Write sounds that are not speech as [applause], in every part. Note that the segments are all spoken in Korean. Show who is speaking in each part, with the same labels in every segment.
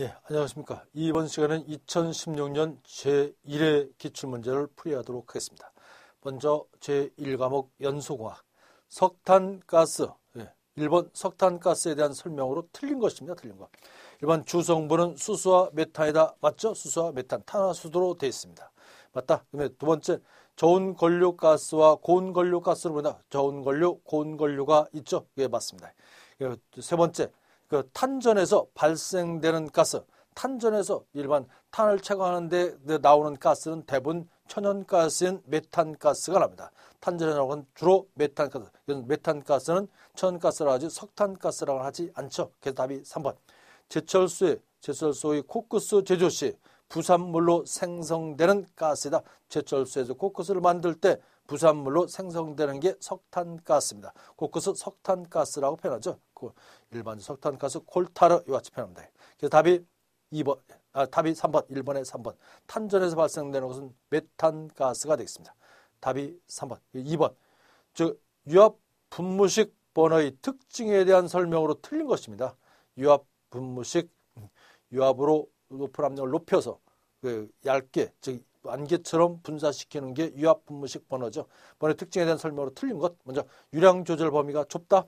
Speaker 1: 예, 안녕하십니까. 이번 시간은 2016년 제1회 기출문제를 풀이하도록 하겠습니다. 먼저 제1과목 연소공학, 석탄가스, 예, 1번 석탄가스에 대한 설명으로 틀린 것입니다. 틀린 것. 1번 주성분은 수소와 메탄이다. 맞죠? 수소와 메탄, 탄화수소로 되어 있습니다. 맞다. 그다음에 두 번째, 저온 건료가스와 고온 건료가스로 보다 저온 건료, 고온 건료가 있죠? 예, 맞습니다. 예, 세 번째, 그 탄전에서 발생되는 가스, 탄전에서 일반 탄을 채광하는데 나오는 가스는 대부분 천연가스인 메탄가스가 납니다. 탄전에 나오는 주로 메탄가스. 이런 메탄가스는 천연가스라 하지 석탄가스라고 하지 않죠. 그래서 답이 3번. 제철수의 제철소의 코크스 제조 시 부산물로 생성되는 가스다. 제철수에서 코크스를 만들 때 부산물로 생성되는 게 석탄가스입니다. 곳곳은 석탄가스라고 표현하죠. 그 일반 석탄가스 콜타르 이 같이 표현합니다. 그래서 답이 2번, 아, 답이 3번, 1번에 3번. 탄전에서 발생되는 것은 메탄가스가 되겠습니다. 답이 3번, 2번. 즉, 유압 분무식 번호의 특징에 대한 설명으로 틀린 것입니다. 유압 분무식, 음, 유압으로 높은 압력을 높여서 그 얇게, 즉 안개처럼 분사시키는 게유압분무식 번호죠. 번호의 특징에 대한 설명으로 틀린 것. 먼저 유량 조절 범위가 좁다.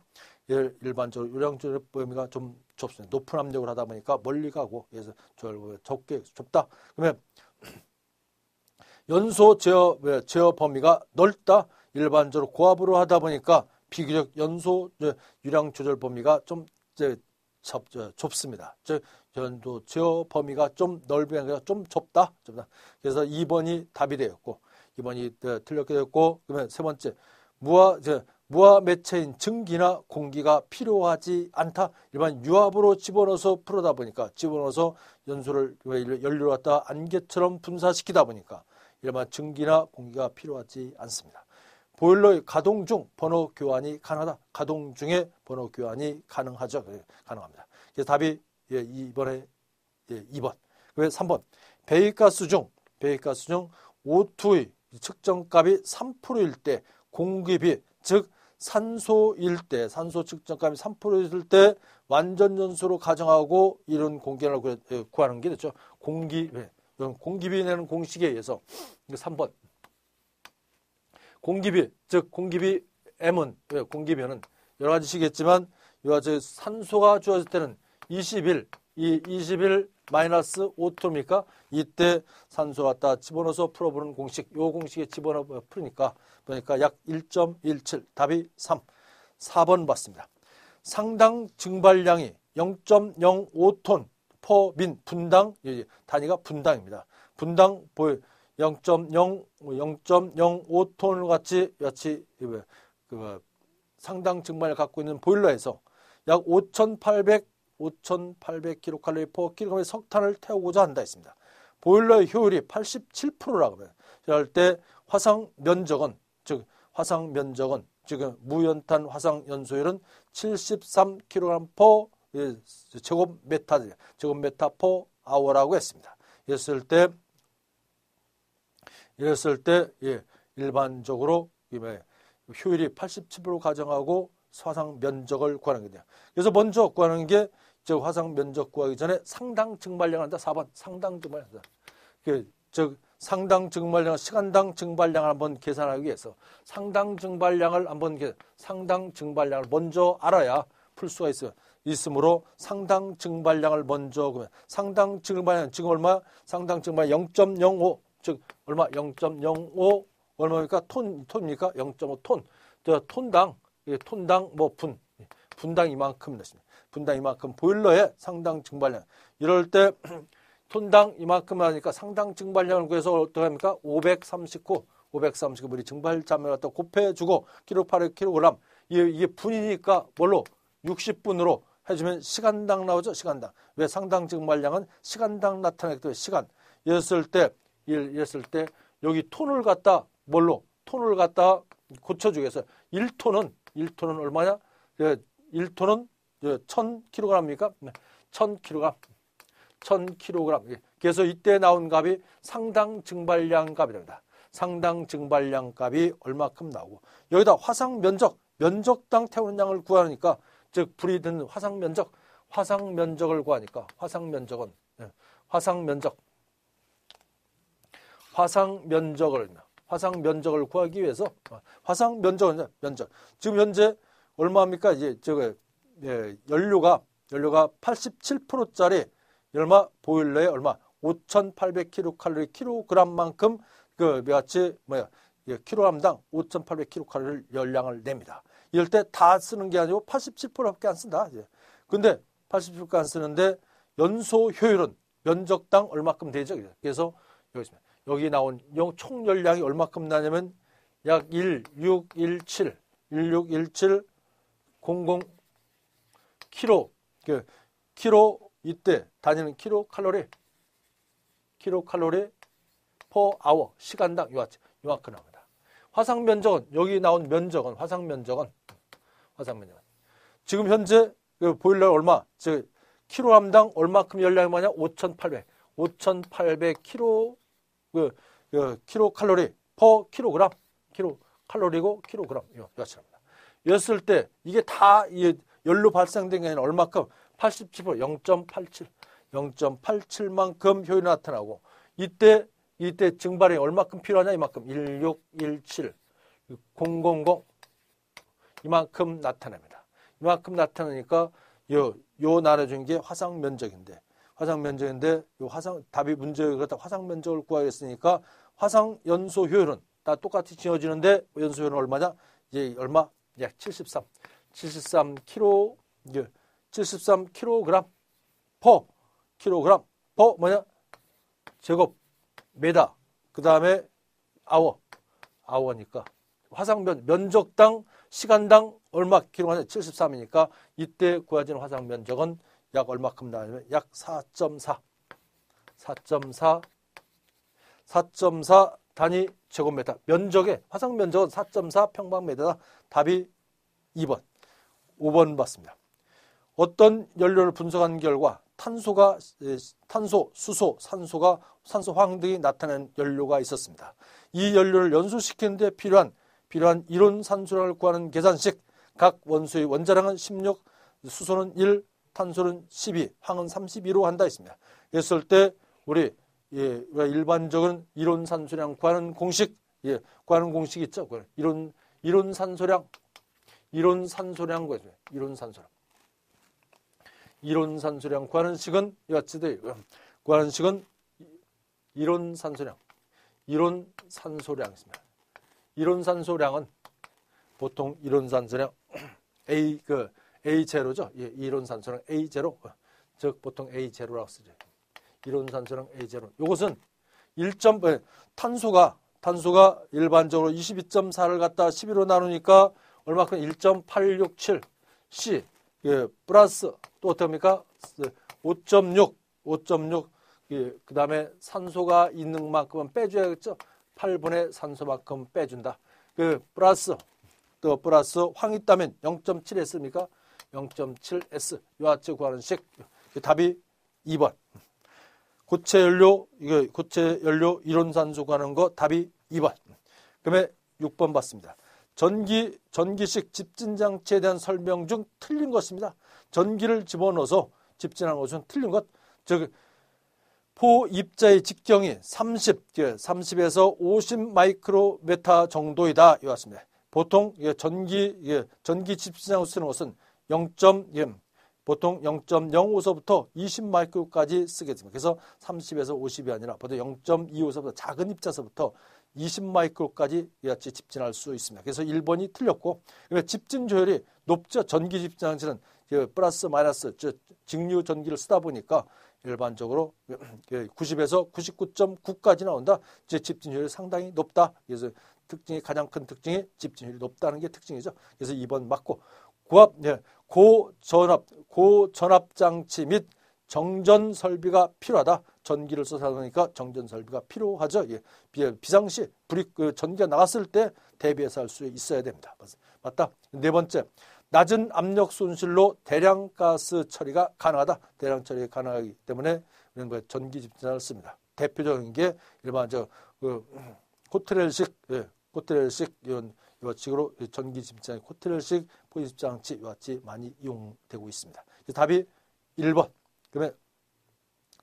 Speaker 1: 일반적으로 유량 조절 범위가 좀 좁습니다. 높은 압력을 하다 보니까 멀리 가고 그래서 조절 범위 적게 좁다. 그러면 연소 제어 제어 범위가 넓다. 일반적으로 고압으로 하다 보니까 비교적 연소 예, 유량 조절 범위가 좀 이제 접, 저, 좁습니다. 즉, 저, 저 범위가 좀 넓은 아니라 좀 좁다. 좁다. 그래서 2번이 답이 되었고, 2번이 네, 어, 틀렸게 되었고, 그러면 세 번째, 무화, 저, 무화 매체인 증기나 공기가 필요하지 않다. 일반 유압으로 집어넣어서 풀어다 보니까 집어넣어서 연소를 연료로 갖다 안개처럼 분사시키다 보니까 일반 증기나 공기가 필요하지 않습니다. 보일러 의 가동 중 번호 교환이 가능하다. 가동 중에 번호 교환이 가능하죠. 예, 가능합니다. 그래서 답이 예, 2번에 예, 2번. 왜 3번. 배기가스 중 배기가스 중 O2의 측정값이 3%일 때 공기비 즉 산소일 때 산소 측정값이 3%일 때 완전 연소로 가정하고 이런 공기를 예, 구하는 게 됐죠. 공기 예, 공기비 내는 공식에 의해서 3번 공기비, 즉 공기비 M은 예, 공기비는 여러 가지시겠지만 이와 같이 산소가 주어질 때는 21, 이21 마이너스 5토입니까? 이때 산소 갖다 집어넣어서 풀어보는 공식, 요 공식에 집어넣어 풀으니까 보니까 약 1.17, 답이 3, 4번 봤습니다. 상당 증발량이 0.05톤 퍼민 분당, 예, 예, 단위가 분당입니다. 분당 보여 0.0 0.05톤 뭐 같이 여치 그 상당 증반을 갖고 있는 보일러에서 약 5,800 5,800kcal per k g 석탄을 태우고자 한다 했습니다. 보일러의 효율이 87%라고 합니다. 이럴 때 화상 면적은 즉 화상 면적은 지금 무연탄 화상 연소율은 73kg per 예, 제곱메타 제곱메타 per hour라고 했습니다. 이랬을 때 이랬을 때 예, 일반적으로 효율이 87% 가정하고 화상 면적을 구하는 게 돼요. 그래서 먼저 구하는 게즉 화상 면적 구하기 전에 상당 증발량한다. 을 4번 상당 증발량한다. 그, 즉 상당 증발량 시간당 증발량을 한번 계산하기 위해서 상당 증발량을 한번 계 상당 증발량을 먼저 알아야 풀 수가 있어요. 있으므로 상당 증발량을 먼저 구면 상당 증발량 지금 얼마? 상당 증발량 0.05즉 얼마 0.05 얼마입니까? 톤 톤입니까? 0.5톤. 저 톤당 예, 톤당 뭐 분. 분당 이만큼 됐습니다. 분당 이만큼 보일러에 상당 증발량. 이럴 때 [clears throat] 톤당 이만큼 하니까 상당 증발량을 구해서 어떻게 합니까? 539, 539물이 증발자을 갖다 곱해주고 킬로파르 킬로그램. 이게, 이게 분이니까 뭘로? 60분으로 해주면 시간당 나오죠? 시간당. 왜 상당 증발량은 시간당 나타내기 때문에 시간. 이랬을 때일 했을 때 여기 톤을 갖다 뭘로 톤을 갖다 고쳐주겠어요. 1톤은 1톤은 얼마냐? 1톤은 예, 1000kg입니까? 예, 네, 1000kg. 1000kg. 예, 그래서 이때 나온 값이 상당 증발량 값이 됩니다. 상당 증발량 값이 얼마큼 나오고 여기다 화상 면적, 면적당 태우는 양을 구하니까 즉 불이 든 화상 면적, 화상 면적을 구하니까 화상 면적은 화상 면적 화상 면적을 화상 면적을 구하기 위해서 어, 화상 면적은 면적. 지금 현재 얼마입니까? 이제 저거 예, 연료가 연료가 87%짜리 얼마 보일러에 얼마 5,800kcal 킬로그램만큼 그 같이 뭐야 예, 킬로그램당 5,800kcal 열량을 냅니다. 이럴 때 다 쓰는 게 아니고 87%밖에 안 쓴다. 예. 근데 87%안 쓰는데 연소 효율은 면적당 얼마큼 되죠? 그래서 여기 있습니다. 여기 나온 용총 열량이 얼마큼 나냐면 약 1617, 1617, 00 키로, 그 키로 이때 다니는 키로 칼로리, 키로 칼로리 퍼 아워 시간당 요아치 요만큼 나옵니다. 화상 면적은 여기 나온 면적은 화상 면적은 화상 면적은 지금 현재 그 보일러 얼마 즉키로람당 얼마큼 열량이 많냐 5,800 5,800키로 그, 그 킬로칼로리 퍼 킬로그램 킬로칼로리고 킬로그램 여차입니다. 였을 때 이게 다이 열로 발생된 게 얼마큼 87% 0.87 0.87만큼 효율이 나타나고 이때 이때 증발이 얼마큼 필요하냐 이만큼 1617 000 이만큼 나타납니다. 이만큼 나타나니까 요, 요 나눠준 게 화상 면적인데 화상 면적인데 요 화상 답이 문제가 그렇다 화상 면적을 구하겠으니까 화상 연소 효율은 다 똑같이 지어지는데 연소 효율은 얼마냐? 이제 얼마? 약 73. 73 킬로 예, 73 킬로그램 퍼 킬로그램 퍼 뭐냐? 제곱 메다. 그다음에 아워. 아워니까 화상 면 면적당 시간당 얼마 킬로냐? 73이니까 이때 구해지는 화상 면적은 약 얼마큼 나오냐면 약 4.4. 4.4 4.4 단위 제곱미터 면적에 화성 면적은 4.4 평방미터다. 답이 2번. 5번 봤습니다. 어떤 연료를 분석한 결과 탄소가 탄소, 수소, 산소가 산소 화학 등이 나타낸 연료가 있었습니다. 이 연료를 연소시키는 데 필요한 필요한 이론 산소량을 구하는 계산식 각 원소의 원자량은 16, 수소는 1, 탄술은 12, 황은 32로 한다 했습니다. 했을때 우리 예, 일반적인 이론 산소량 구하는 공식 예, 구하는 공식 있죠. 이론 이론 산소량 이론 산소량 구해줘요. 이론 산소량 이론 산소량 구하는 식은 이같이 돼요. 구하는 식은 이론 산소량 이론 산소량입니다. 이론 산소량은 보통 이론 산소량 [clears throat] A 그 a 로죠 예, 이론 산소랑 a 로즉 어, 보통 a 로라고 쓰죠. 이론 산소랑 a 로이것은 1. 예, 탄소가 탄소가 일반적으로 22.4를 갖다 11로 나누니까 얼마큼 1.867 C 예, 플러스 또 어떻게 합니까? 5.6 5.6 예, 그 다음에 산소가 있는 만큼은 빼줘야겠죠. 8분의 산소만큼 빼준다. 그 플러스 또 플러스 황이 있다면0.7 했습니까? 0.7S 요하체 구하는 식 그 답이 2번 고체 연료 이거 고체 연료 이론산소 구하는 거 답이 2번 그다음 6번 봤습니다. 전기 전기식 집진 장치에 대한 설명 중 틀린 것입니다. 전기를 집어넣어서 집진하는 것은 틀린 것. 즉 포입자의 직경이 30, 30에서 예, 50 마이크로메타 정도이다. 이왔습니다. 보통 예, 전기 예, 전기 집진장으로 쓰는 것은 0.1 보통 0.05서부터 2 0마이크까지 쓰게 됩니다. 그래서 30에서 50이 아니라 보통 0.25서부터 작은 입자서부터 2 0마이크까지 같이 집진할 수 있습니다. 그래서 1번이 틀렸고 집진 조율이 높죠. 전기 집진장치는 그 플러스 마이너스 즉 직류 전기를 쓰다 보니까 일반적으로 90에서 [clears throat] 그 99.9까지 나온다. 즉 집진율이 조 상당히 높다. 그래서 특징이 가장 큰 특징이 집진율이 높다는 게 특징이죠. 그래서 2번 맞고 고압 예, 고전압, 고전압장치 및 정전 설비가 필요하다. 전기를 써서 하니까 정전 설비가 필요하죠. 예. 비상시 불이 그 전기가 나갔을 때 대비해서 할 수 있어야 됩니다. 맞다. 네 번째. 낮은 압력 손실로 대량 가스 처리가 가능하다. 대량 처리가 가능하기 때문에 이런 거 그 전기 집전을 씁니다. 대표적인 게 일반 저 그, 호텔식 예, 호텔식 이런 식으로 전기 집전이 호텔식 포집장치 같이 많이 이용되고 있습니다. 답이 1번. 그러면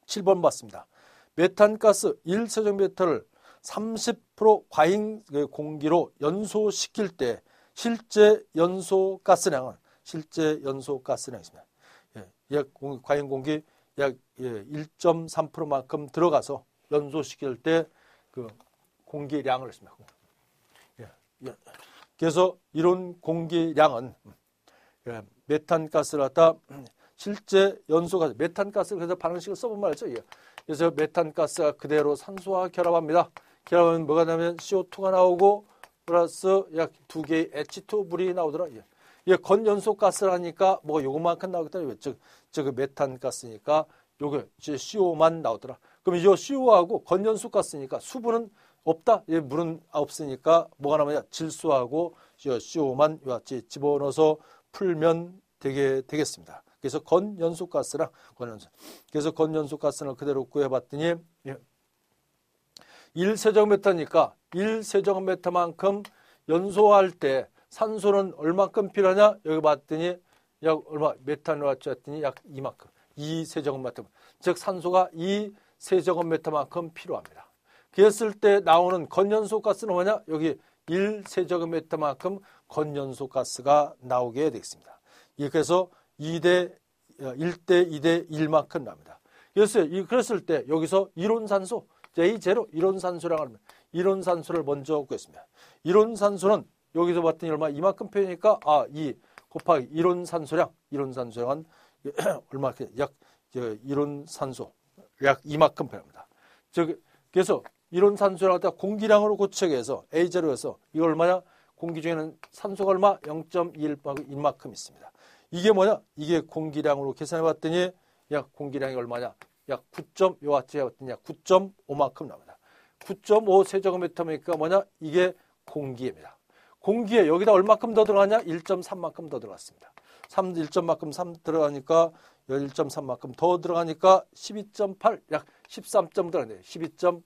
Speaker 1: 7번 봤습니다. 메탄가스 1세정 메탄을 30% 과잉 공기로 연소시킬 때 실제 연소가스량은 실제 연소가스량입니다. 예, 약 과잉 공기 약 1.3%만큼 예, 들어가서 연소시킬 때 그 공기량을 했니다 예, 예. 그래서 이런 공기량은 예, 메탄가스를 갖다 실제 연소가 메탄가스를 그래서 반응식을 써본말이죠 그래서 메탄가스가 그대로 산소와 결합합니다. 결합하면 뭐가 나면 CO2가 나오고 플러스 약 두 개의 H2불이 나오더라. 예, 건연소가스라니까뭐 요것만큼 나오겠다문에 즉, 즉 그 메탄가스니까 요게 CO 만 나오더라. 그럼 이 CO하고 건연소가스니까 수분은 없다. 예, 물은 없으니까 뭐가 남아냐? 질소하고 CO만 같이 집어넣어서 풀면 되게 되겠습니다. 그래서 건연소가스랑 건연소. 그래서 건연소가스를 그대로 구해봤더니 예. 1세정메타니까 1세정메타만큼 연소할 때 산소는 얼마큼 필요하냐? 여기 봤더니 약 얼마 메탄을 왔더니 약 이만큼 2세정곱메타즉 산소가 2세정곱메타만큼 필요합니다. 그랬을 때 나오는 건연소 가스는 뭐냐? 여기 1세제곱미터만큼 건연소 가스가 나오게 되겠습니다. 예, 그래서 2대 1대 어, 2대 1만큼 납니다. 그랬을때 여기서 이론산소 J0 이론산소라고 합니 이론산소를 먼저 구했습니다. 이론산소는 여기서 봤더니 얼마 이만큼 표현이니까 아, 2 곱하기 이론산소량 이론산소량은 [clears throat] 얼마 큼약 이론산소 약 이만큼 표현합니다. 즉 그래서 이런 산소를 갖다 공기량으로 고척게 해서 A제로 해서 이거 얼마냐? 공기 중에는 산소가 얼마? 0.1만큼 있습니다. 이게 뭐냐? 이게 공기량으로 계산해 봤더니 약 공기량이 얼마냐? 약 9.5와트에 봤더니 약 9.5만큼 나옵니다. 9.5 세제곱미터니까 뭐냐? 이게 공기입니다. 공기에 여기다 얼마큼 더 들어가냐? 1.3만큼 더 들어갔습니다. 3, 1.만큼 3 들어가니까 11.3만큼 더 들어가니까 12.8, 약 13점 들어가네요. 12.8.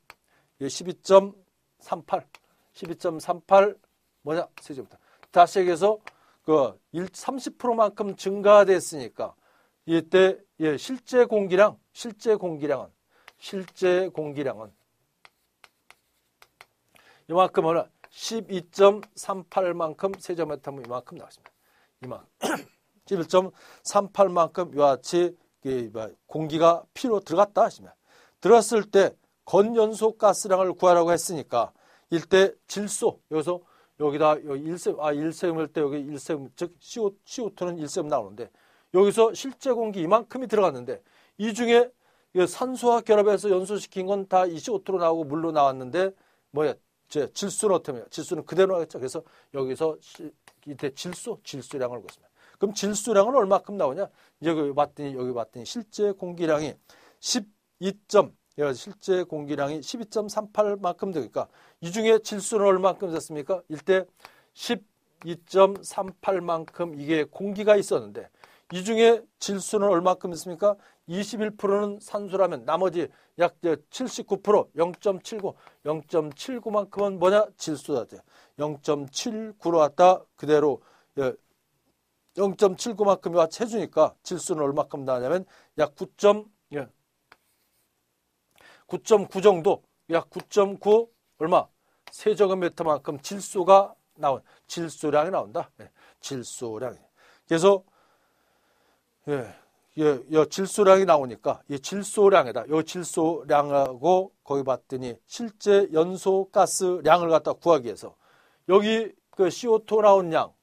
Speaker 1: 12.38 12.38 뭐냐 세제부터 다시 얘기해서 그 30%만큼 증가됐으니까 이때 예, 실제 공기량 실제 공기량은 실제 공기량은 이만큼 은나 12.38만큼 세제메타면 이만큼 나왔습니다. 이만큼 11.38만큼 이와 같이 공기가 피로 들어갔다 하시면 들었을 때 건연소 가스량을 구하라고 했으니까 일대 질소 여기서 여기다 여기 일셈 아 일셈 할때 여기 일셈 즉 CO CO2는 일셈 나오는데 여기서 실제 공기 이만큼이 들어갔는데 이 중에 산소와 결합해서 연소시킨 건 다2 CO2로 나오고 물로 나왔는데 뭐야 제 질소는 어떻게 해요? 질소는 그대로 하겠죠. 그래서 여기서 이때 질소 질소량을 보겠습니다. 그럼 질소량은 얼마큼 나오냐? 여기 봤더니 여기 봤더니 실제 공기량이 12. 예, 실제 공기량이 12.38만큼 되니까 그러니까 이 중에 질소는 얼마큼 됐습니까? 1대 12.38만큼 이게 공기가 있었는데 이 중에 질소는 얼마큼 있습니까? 21%는 산소라면 나머지 약 79% 0.79 0.79만큼은 뭐냐? 질소다. 0.79로 왔다 그대로 0.79만큼이 예, 와 체주니까 질소는 얼마큼 나냐면 약 9. 9.9 정도 약 9.9 얼마 세제곱미터만큼 질소가 나온 질소량이 나온다. 예, 질소량. 그래서 예, 예, 예, 질소량이 나오니까 이 질소량에다 요 질소량하고 거기 봤더니 실제 연소 가스량을 갖다 구하기 위해서 여기 그 CO2 나온 양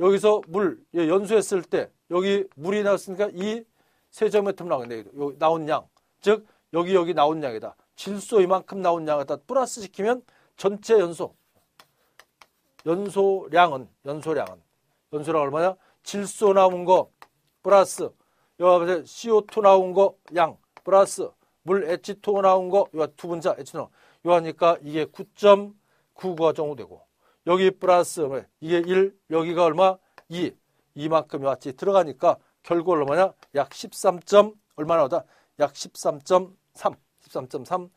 Speaker 1: 여기서 물 예, 연소했을 때 여기 물이 나왔으니까 이 세제메텀 나오겠네. 요 나온 양. 즉 여기 여기 나온 양이다. 질소 이만큼 나온 양이다. 플러스 시키면 전체 연소 연소량은 연소량은 연소량 얼마냐? 질소 나온 거 플러스 여기 CO2 나온 거 양 플러스 물 H2O 나온 거 요두 분자 H2O 요 하니까 이게 9.99가 정도 되고 여기 플러스 뭐, 이게 1 여기가 얼마? 2 이만큼 같이 들어가니까 결국 얼마냐? 약 13. 얼마 나오다? 약 13. 3, 13.3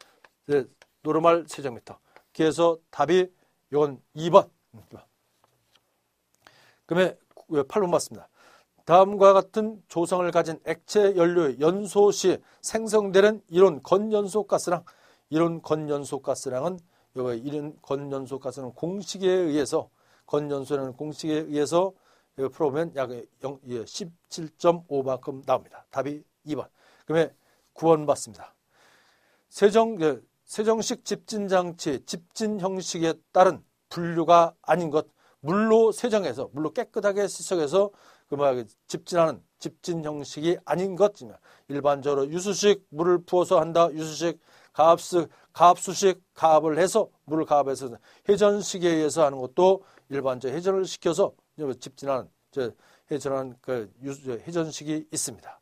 Speaker 1: 네, 노르말 세정미터. 그래서 답이 이건 2번. 그다음에 8번 맞습니다. 다음과 같은 조성을 가진 액체 연료의 연소 시 생성되는 이론 건연소 가스랑 이론 건연소 가스랑은 여기 이론 건연소 가스는 공식에 의해서 건연소라는 공식에 의해서 풀어보면 약 17.5만큼 예, 나옵니다. 답이 2번. 그다음에 9번 맞습니다. 세정, 그, 세정식 집진장치, 집진 형식에 따른 분류가 아닌 것, 물로 세정해서, 물로 깨끗하게 세척해서그 뭐야, 그 집진하는 집진 형식이 아닌 것. 일반적으로 유수식 물을 부어서 한다. 유수식 가압수, 가압수식 가압을 해서 물을 가압해서 회전식에 의해서 하는 것도 일반적 회전을 시켜서 집진하는 회전하는그 유수, 회전식이 있습니다.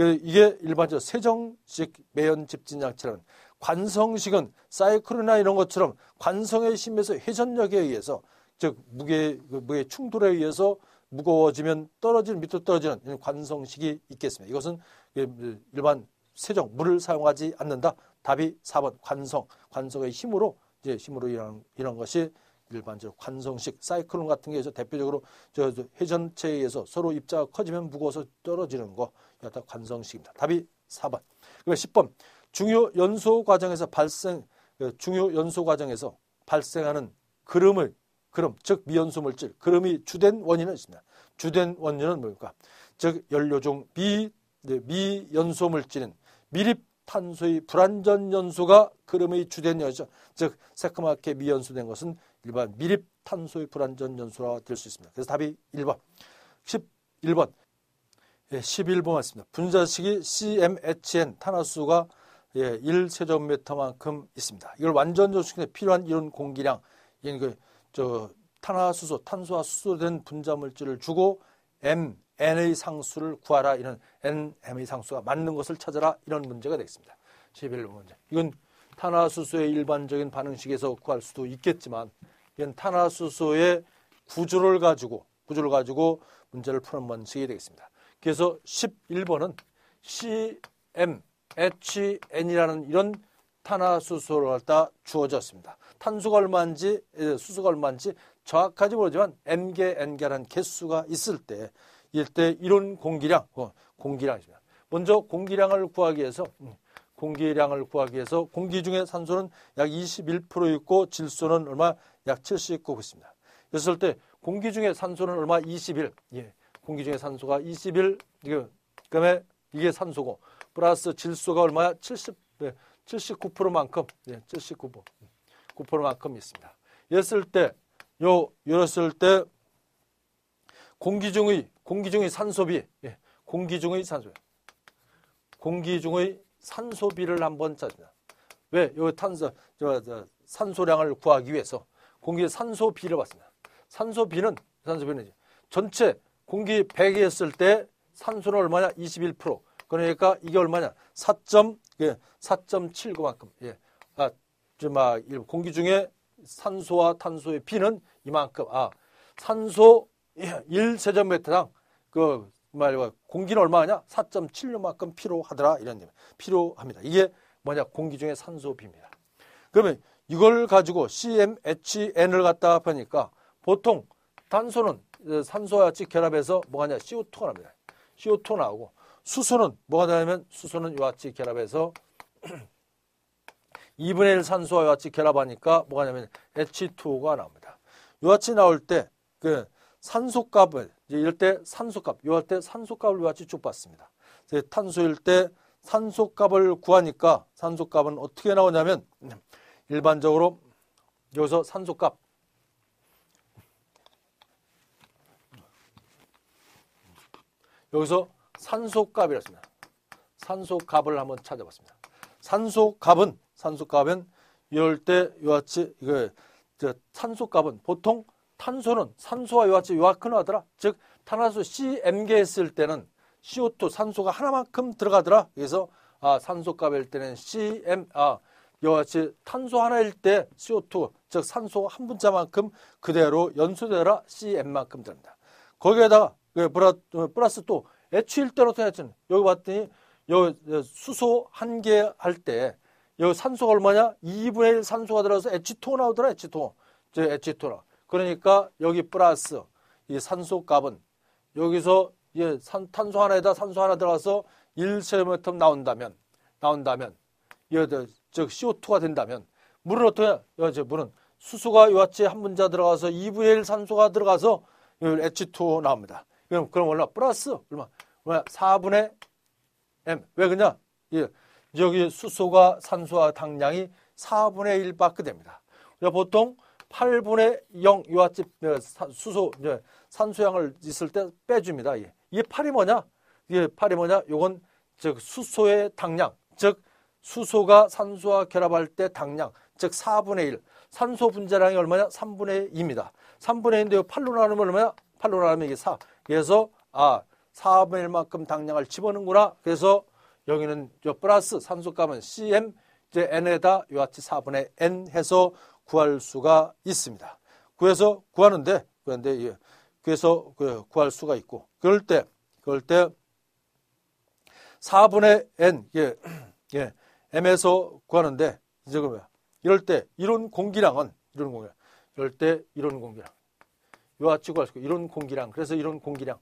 Speaker 1: 그 이게 일반적 세정식 매연 집진장치라는 관성식은 사이클이나 이런 것처럼 관성의 힘에서 회전력에 의해서 즉 무게 그 무게 충돌에 의해서 무거워지면 떨어지는 밑으로 떨어지는 관성식이 있겠습니다. 이것은 그 일반 세정 물을 사용하지 않는다. 답이 4번 관성 관성의 힘으로 이제 힘으로 일하는 이런 것이 일반적 관성식 사이클론 같은 게 대표적으로 저 회전체에 의해서 서로 입자가 커지면 무거워서 떨어지는 거 여타 관성식입니다. 답이 4번. 그러면 10번. 중요 연소 과정에서 발생 그 중요 연소 과정에서 발생하는 그름을 그름 즉 미연소 물질 그름이 주된 원인은 있습니다. 주된 원인은 뭘까? 즉 연료 중 미, 네, 미연소 물질인 미립 탄소의 불완전 연소가 그름의 주된 연소. 즉 새카맣게 미연소된 것은 일반 미립 탄소의 불완전 연소라 될 수 있습니다. 그래서 답이 1번. 11번 예, 11번 맞습니다. 분자식이 CMHN 탄화수가 예, 1세제곱미터만큼 있습니다. 이걸 완전 조식에 필요한 이런 공기량, 이건 그, 저, 탄화수소, 탄소와 수소된 분자물질을 주고 M, N의 상수를 구하라. 이런 N, M의 상수가 맞는 것을 찾아라. 이런 문제가 되겠습니다. 11번 문제. 이건 탄화수소의 일반적인 반응식에서 구할 수도 있겠지만, 이건 탄화수소의 구조를 가지고, 구조를 가지고 문제를 푸는 방식이 되겠습니다. 그래서 11번은 CMHN이라는 이런 탄화수소를 갖다 주어졌습니다. 탄소가 얼마인지 수소가 얼마인지 정확하지 모르지만 m 계 n 계라는 개수가 있을 때일때이런 공기량, 어, 공기량입니다. 먼저 공기량을 구하기 위해서 음, 공기량을 구하기 위해서 공기 중에 산소는 약 21% 있고 질소는 얼마 약70% 있습니다. 그랬을때 공기 중에 산소는 얼마 21, 예. 공기 중에 산소가 21, 그다음에 이게 산소고 플러스 질소가 얼마야? 70, 네, 79%만큼, 네, 79%, 9%만큼 있습니다. 이랬을 때, 요 이랬을 때 공기 중의 공기 중의 산소비, 예, 공기 중의 산소, 공기 중의 산소비를 한번 찾습 왜? 요 탄소, 저, 저, 산소량을 구하기 위해서 공기의 산소비를 봤습니다. 산소비는 산소비는 전체 공기 100이 했을 때 산소는 얼마냐? 21%. 그러니까 이게 얼마냐? 4. 4 7그만큼 예. 아, 막 공기 중에 산소와 탄소의 비는 이만큼. 아, 산소 1세제곱미터당 예, 그 말과 그 공기는 얼마냐? 4.76만큼 필요하더라 이런 얘기. 필요합니다. 이게 뭐냐? 공기 중에 산소 비입니다. 그러면 이걸 가지고 CmHn을 갖다 보니까 보통 탄소는 그 산소와 같이 결합해서 뭐가 냐 CO2가 나옵니다 CO2 나오고 수소는 뭐가 되냐면 수소는 이와 같이 결합해서 2분의 1 산소와 같이 결합하니까 뭐가 냐면 H2O가 나옵니다. 이와 같이 나올 때 그 산소값을 이럴 때 산소값, 이럴 때 산소값을 이와 같이 쭉 봤습니다. 탄소일 때 산소값을 구하니까 산소값은 어떻게 나오냐면 [clears throat] 일반적으로 여기서 산소값 여기서 산소값이라 씁니다. 산소값을 한번 찾아봤습니다. 산소값은 산소값은 이럴 때 요아치 이거 저 산소값은 보통 탄소는 산소와 요아치 요크큰 하더라. 즉 탄화수 CMG 했을 때는 CO2 산소가 하나만큼 들어가더라. 그래서 아, 산소값일 때는 CM 아여하같 탄소 하나일 때 CO2 즉 산소 한 분자만큼 그대로 연소되라 CM만큼 된다. 거기에다가 그 어, 플러스 또 애취일 때로 생각했잖 여기 봤더니 여 수소 한 개 할때 여기 산소가 얼마냐? 2분의 1 산소가 들어가서 H2 나오더라. H2. 저 H2라. 그러니까 여기 플러스 이 산소 값은 여기서 예, 산, 탄소 하나에다 산소 하나 들어가서 1세미터 나온다면 나온다면 예, 즉 CO2가 된다면 물은 어떻게 저, 물은 수소가 요 같이 한 분자 들어가서 2분의 1 산소가 들어가서 H2 나옵니다. 그럼, 그럼 얼마? 플러스. 얼마? 4분의 M. 왜 그러냐? 예. 여기 수소가 산소와 당량이 4분의 1밖에 됩니다. 보통 8분의 0 요아집 어, 수소 산소양을 있을 때 빼줍니다. 예. 이 8이 뭐냐? 이게 8이 뭐냐? 요건 즉 수소의 당량, 즉 수소가 산소와 결합할 때 당량, 즉 4분의 1. 산소 분자량이 얼마냐? 3분의 2입니다. 3분의 1인데 8로 나누면 얼마냐? 8로 나누면 이게 4. 그래서 아 4분의 1만큼 당량을 집어넣는구나. 그래서 여기는 저 플러스 산소값은 cm 이제 n에다 이와 치이 4분의 n 해서 구할 수가 있습니다. 그래서 구하는데 그런데 예. 그래서 그 구할 수가 있고 그럴 때 그럴 때 4분의 n 예, [clears throat] 예 m에서 구하는데 이제 그러면 이럴 때이런 공기량은 이론 공기량 이럴 때 이론 공기량 요아치고 알수 이런 공기량 그래서 이런 공기량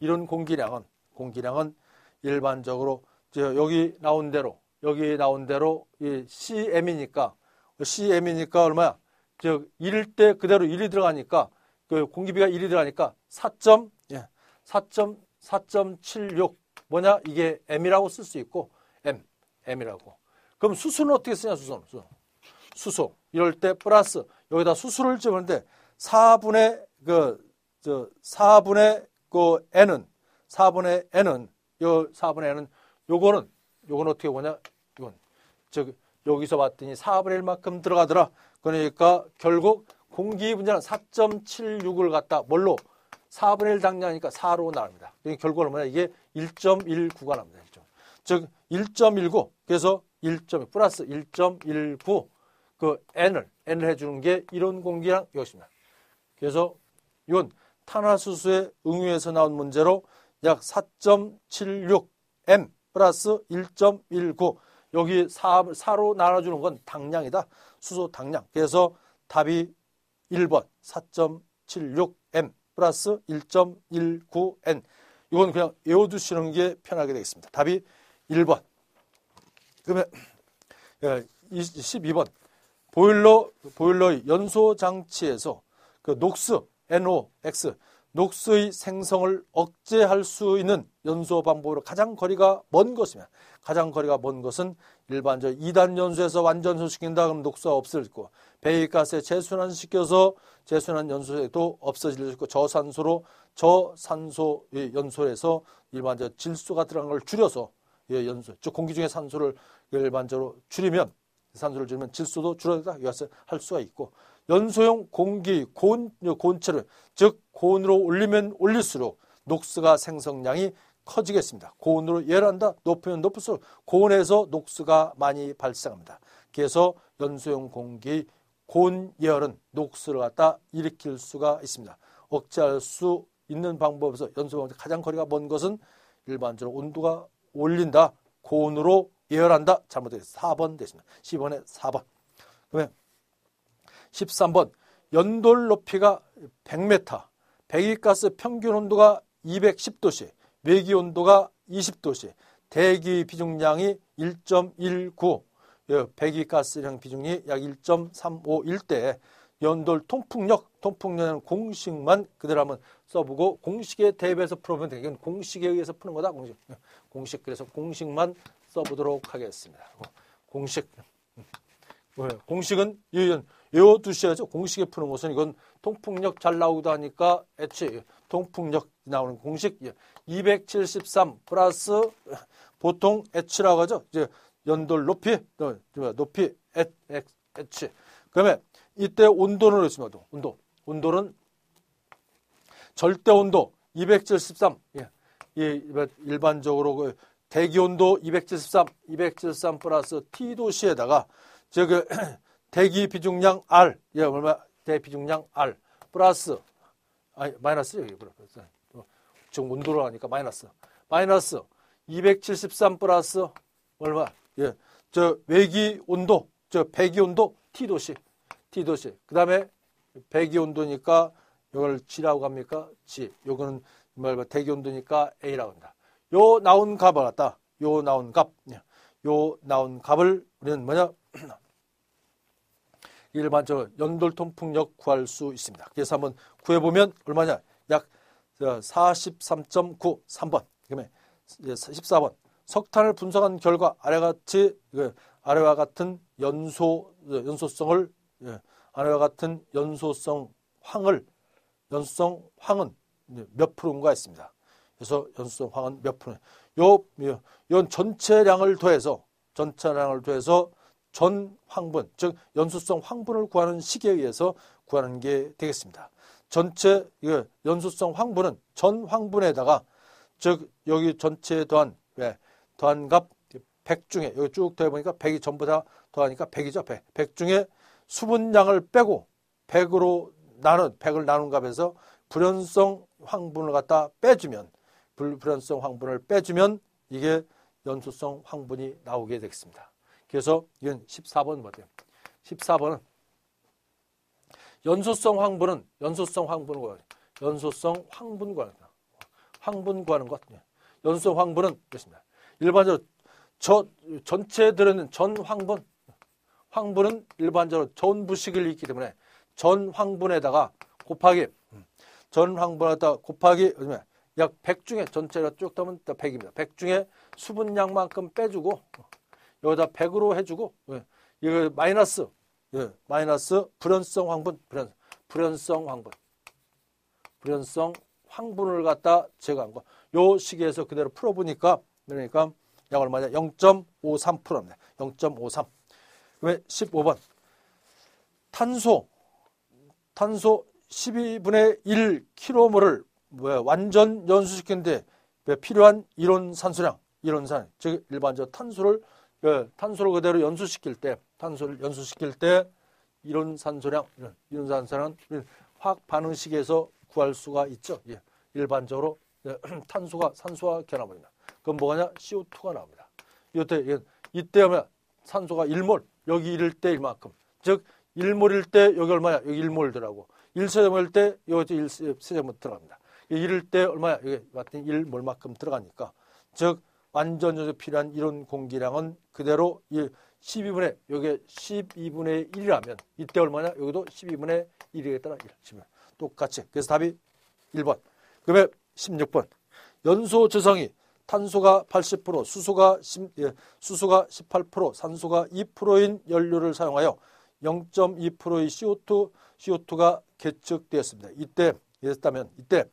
Speaker 1: 이런 공기량은 공기량은 일반적으로 여기 나온 대로 여기 나온 대로 이 cm이니까 cm이니까 얼마야? 즉 1일 때 그대로 1이 들어가니까 그 공기비가 1이 들어가니까 4. 4.4.76 예, 뭐냐 이게 m이라고 쓸 수 있고 m m이라고. 그럼 수소는 어떻게 쓰냐 수소는 수소. 수소 이럴 때 플러스 여기다 수소를 집었는데 4분의 그, 저, 4분의 그 n은, 4분의 n은, 요 4분의 n은, 요거는, 요건 어떻게 보냐? 이건. 즉, 여기서 봤더니 4분의 1만큼 들어가더라. 그러니까 결국 공기 분자는 4.76을 갖다 뭘로 4분의 1 당량이니까 4로 나옵니다. 그러니까 결과는 뭐냐 이게 1.19가 나옵니다. 1. 즉1.19 그래서 1. 플러스 1.19 그 n을 n을 해주는 게 이런 공기랑 이것입니다. 그래서 이건 탄화수소의 응유에서 나온 문제로 약 4.76m 플러스 1.19 여기 4, 4로 나눠주는 건 당량이다. 수소 당량. 그래서 답이 1번 4.76m 플러스 1.19n 이건 그냥 외워두시는 게 편하게 되겠습니다. 답이 1번. 그러면 12번 예, 보일러 보일러의 연소 장치에서 그 녹스 NOx, 녹수의 생성을 억제할 수 있는 연소 방법으로 가장 거리가 먼 것이면 가장 거리가 먼 것은 일반적 2단 연소에서 완전소식인다 그럼 녹수가 없어지고 배기가스에 재순환시켜서 재순환 연소에도 없어질 수 있고 저산소로 저산소의 연소에서 일반적 질소가 들어간 걸 줄여서 예, 연소 즉 공기 중에 산소를 일반적으로 줄이면 산소를 줄이면 질소도 줄어들다 이 여하할 수가 있고 연소용 공기 곤, 곤체를 즉 고온으로 올리면 올릴수록 녹스가 생성량이 커지겠습니다. 고온으로 열한다 높으면 높을수록 고온에서 녹스가 많이 발생합니다. 그래서 연소용 공기 고 곤열은 녹스를 갖다 일으킬 수가 있습니다. 억제할 수 있는 방법에서 연소용 가장 거리가 먼 것은 일반적으로 온도가 올린다. 고온으로 예열한다. 잘못됐습니다. 4번 됐습니다. 10번에 4번. 그러면 13번 연돌 높이가 100m, 배기가스 평균 온도가 210도씨, 외기 온도가 20도씨, 대기 비중량이 1.19, 배기가스량 예, 비중이 약 1.351대 연돌 통풍력, 통풍력은 공식만 그대로 한번 써보고 공식에 대비해서 풀어보면 되겠 공식에 의해서 푸는 거다. 공식. 예, 공식 그래서 공식만 써보도록 하겠습니다. 공식. 음. 공식은 이런 외워두셔야죠. 공식에 푸는 것은 이건 통풍력 잘 나오기도 하니까 애초에 통풍력 나오는 공식 273 예, 플러스 보통 H라고 하죠. 이제 연돌 높이, 어, 높이 H. 그러면 이때 온도는 그렇습니다. 온도. 온도는 절대 온도 273. 예. 예, 일반적으로 그 대기 온도 273, 273 플러스 T 도시에다가 저그 [clears throat] 대기 비중량 R, 예, 얼마, 대비중량 R, 플러스, 아니, 마이너스, 여기, 플러스. 지금 온도로 하니까 마이너스. 마이너스, 273 플러스, 얼마, 예, 저, 외기 온도, 저, 배기 온도, T 도시, T 도시. 그 다음에, 배기 온도니까, 이걸 G라고 합니까? G. 요거는, 뭐, 대기 온도니까 A라고 한다. 요 나온 값을 갖다, 요 나온 값, 예. 요 나온 값을 우리는 뭐냐, [clears throat] 일반 적으로 연돌통풍력 구할 수 있습니다. 그래서 한번 구해보면 얼마냐? 약 43.9, 어, 3번. 그다음에 14번. 석탄을 분석한 결과 아래같이 그 아래와 같은 연소 어, 연소성을 예, 아래와 같은 연소성 황을 연소성 황은 몇 프로인가 했습니다 그래서 연소성 황은 몇 프로? 요요 전체량을 더해서 전체량을 더해서 전 황분, 즉 연수성 황분을 구하는 식에 의해서 구하는 게 되겠습니다. 전체 그 연수성 황분은 전 황분에다가 즉 여기 전체에 더한 왜 예, 더한 값 100 중에 여기 쭉 더해 보니까 100이 전부 다 더하니까 100이죠. 100. 100 중에 수분량을 빼고 100으로 나눈 100을 나눈 값에서 불연성 황분을 갖다 빼주면 불, 불연성 황분을 빼주면 이게 연소성 황분이 나오게 되겠습니다. 그래서 이건 14번 보세요. 14번은 연소성 황분은 연소성 황분과 을 연소성 황분과 황분과는 것 예. 연소성 황분은 그렇습니다. 일반적으로 저 전체에 들어있는 전황분 황분은 일반적으로 전부식을 읽기 때문에 전황분에다가 곱하기 음, 전황분에다 곱하기 약100 중에 전체가 쭉 떠면 100입니다. 100 중에 수분량만큼 빼주고 여기다 100으로 해주고 예. 이거 마이너스 예. 마이너스 불연성 황분 불연, 불연성 황분 불연성 황분을 갖다 제거한 거. 요 시기에서 그대로 풀어보니까 그러니까 약 얼마냐? 0 5 3입 0.53. 왜 15번 탄소 탄소 12분의 1km를 완전 연소시킨는데 필요한 이론 산소량, 이론산, 즉 일반적 탄소를 예, 탄소를 그대로 연소시킬때 탄소를 연소시킬때 이런 산소량 이런, 이런 산소량 화학 반응식에서 구할 수가 있죠. 예, 일반적으로 예, [clears throat] 탄소가 산소와 결합합니다. 그럼 뭐가냐? CO2가 나옵니다. 이때 예, 이때 하면 산소가 1몰 여기 이럴 때 이만큼 즉 1몰일 때 여기 얼마야? 여기 1몰 들어가고 1세제몰일 때 여기 1세제몰 들어갑니다. 이럴 때 얼마야? 여기 같은 1몰만큼 들어가니까 즉 완전적으로 필요한 이론 공기량은 그대로 12분의 여기 12분의 1이라면 이때 얼마냐? 여기도 12분의 1이에 따라 1. 12. 똑같이. 그래서 답이 1번. 그다음에 16번. 연소 재성이 탄소가 80%, 수소가 10, 예, 수소가 18%, 산소가 2%인 연료를 사용하여 0.2%의 CO2 CO2가 개척되었습니다. 이때 이랬다면 이때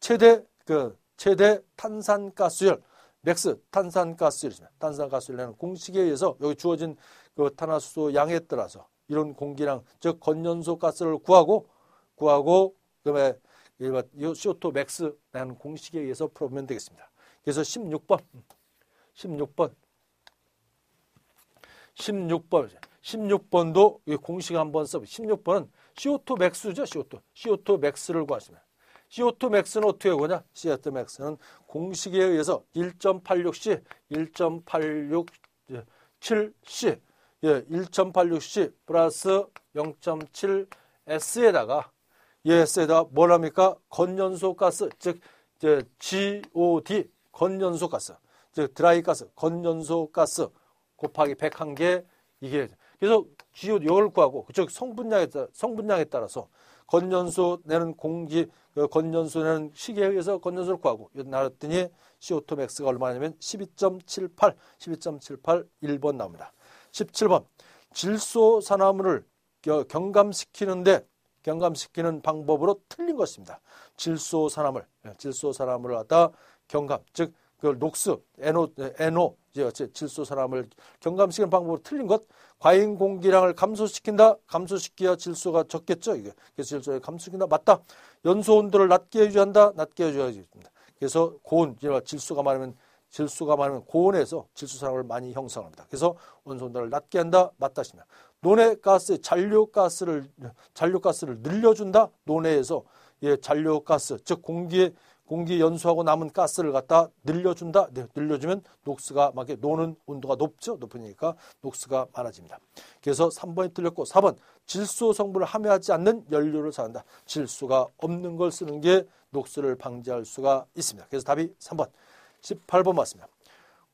Speaker 1: 최대 그 최대 탄산가스열 맥스 탄산가스 이렇습니다. 탄산가스라는 공식에 의해서 여기 주어진 그 탄화수소 양에 따라서 이런 공기랑 즉 건연소 가스를 구하고 구하고 그다음에 이반 CO2 맥스라는 공식에 의해서 풀어보면 되겠습니다. 그래서 16번 16번 16번 16번도 이 공식 한번 써보 16번은 CO2 맥스죠. CO2 CO2 맥스를 구하시면 CO2 맥스는 어떻게 구냐 CO2 맥스는 공식에 의해서 1.86C, 1.867C, 예, 1.86C 플러스 0.7S에다가 예, S에다가 뭘 합니까? 건연소 가스, 즉 이제 GOD, 건연소 가스, 즉 드라이 가스, 건연소 가스 곱하기 101개 이게 그래서 GOD 열을 구하고 그쪽 성분량에 따라 서 성분량에 따라서 건연소 내는 공기 그건전수는 시기에 의해서 건전수를 구하고 나눴더니 CO2 m a 가 얼마냐면 12.78, 12.78 1번 나옵니다. 17번 질소 산화물을 경감시키는데 경감시키는 방법으로 틀린 것입니다. 질소 산화물, 예, 질소 산화물을 갖다 경감, 즉그 녹스, NO, NO 이제 어째 질소 사람을 경감시키는 방법으로 틀린 것 과잉 공기량을 감소시킨다 감소시키야 질소가 적겠죠 이게 그래서 질소를 감소시킨다 맞다 연소 온도를 낮게 유지한다 낮게 유지해야 됩니다 그래서 고온 질소가 많으면 질소가 많으면 고온에서 질소 사람을 많이 형성합니다 그래서 온소 온도를 낮게 한다 맞다 시면 논해 가스 잔류 가스를 잔류 가스를 늘려준다 논해에서 예 잔류 가스 즉 공기의 공기 연소하고 남은 가스를 갖다 늘려준다. 네, 늘려주면 녹스가 막 노는 온도가 높죠. 높으니까 녹스가 많아집니다. 그래서 3번이 틀렸고 4번 질소 성분을 함유하지 않는 연료를 사용한다. 질소가 없는 걸 쓰는 게 녹스를 방지할 수가 있습니다. 그래서 답이 3번. 18번 맞습니다.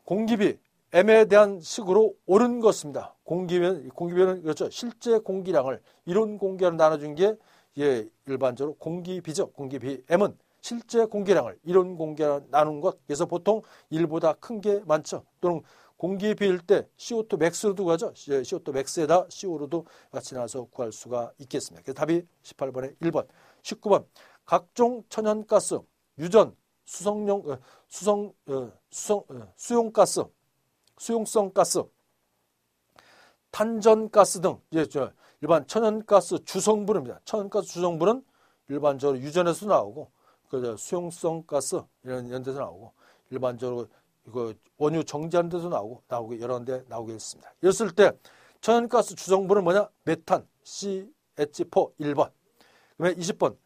Speaker 1: 공기비 M에 대한 식으로 옳은 것입니다. 공기변, 공기변은 그렇죠. 실제 공기량을 이론 공기로 나눠준 게 예, 일반적으로 공기비죠. 공기비 M은 실제 공기량을 이론 공기랑 나눈 것. 그래서 보통 1보다 큰 게 많죠. 또는 공기에 비일 때 CO2 맥스로 두고 가죠. CO2 맥스에다 CO로도 같이 나서 구할 수가 있겠습니다. 그래서 답이 18번에 1번. 19번. 각종 천연가스, 유전, 수성용, 어, 수성, 어, 수성, 어, 수용가스, 수용성가스, 탄전가스 등저 일반 천연가스 주성분입니다. 천연가스 주성분은 일반적으로 유전에서 나오고 그 수용성 가스 이런 연대 데서 나오고 일반적으로 이거 원유 정제하는 데서 나오고 나오고 여러 데 나오게 됐습니다. 이랬을 때 천연가스 주성분은 뭐냐? 메탄 CH4 1번. 그다음에 20번.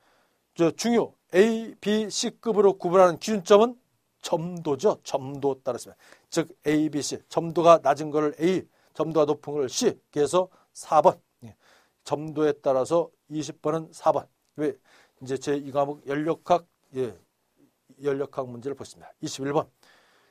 Speaker 1: 저 중요 A, B, C급으로 구분하는 기준점은 점도죠. 점도 따랐습니즉 A, B, C. 점도가 낮은 거를 A, 점도가 높은 거를 C. 그래서 4번. 예. 점도에 따라서 20번은 4번. 왜? 이제 제2과목 연력학 예, 연력학 문제를 보십니다 21번.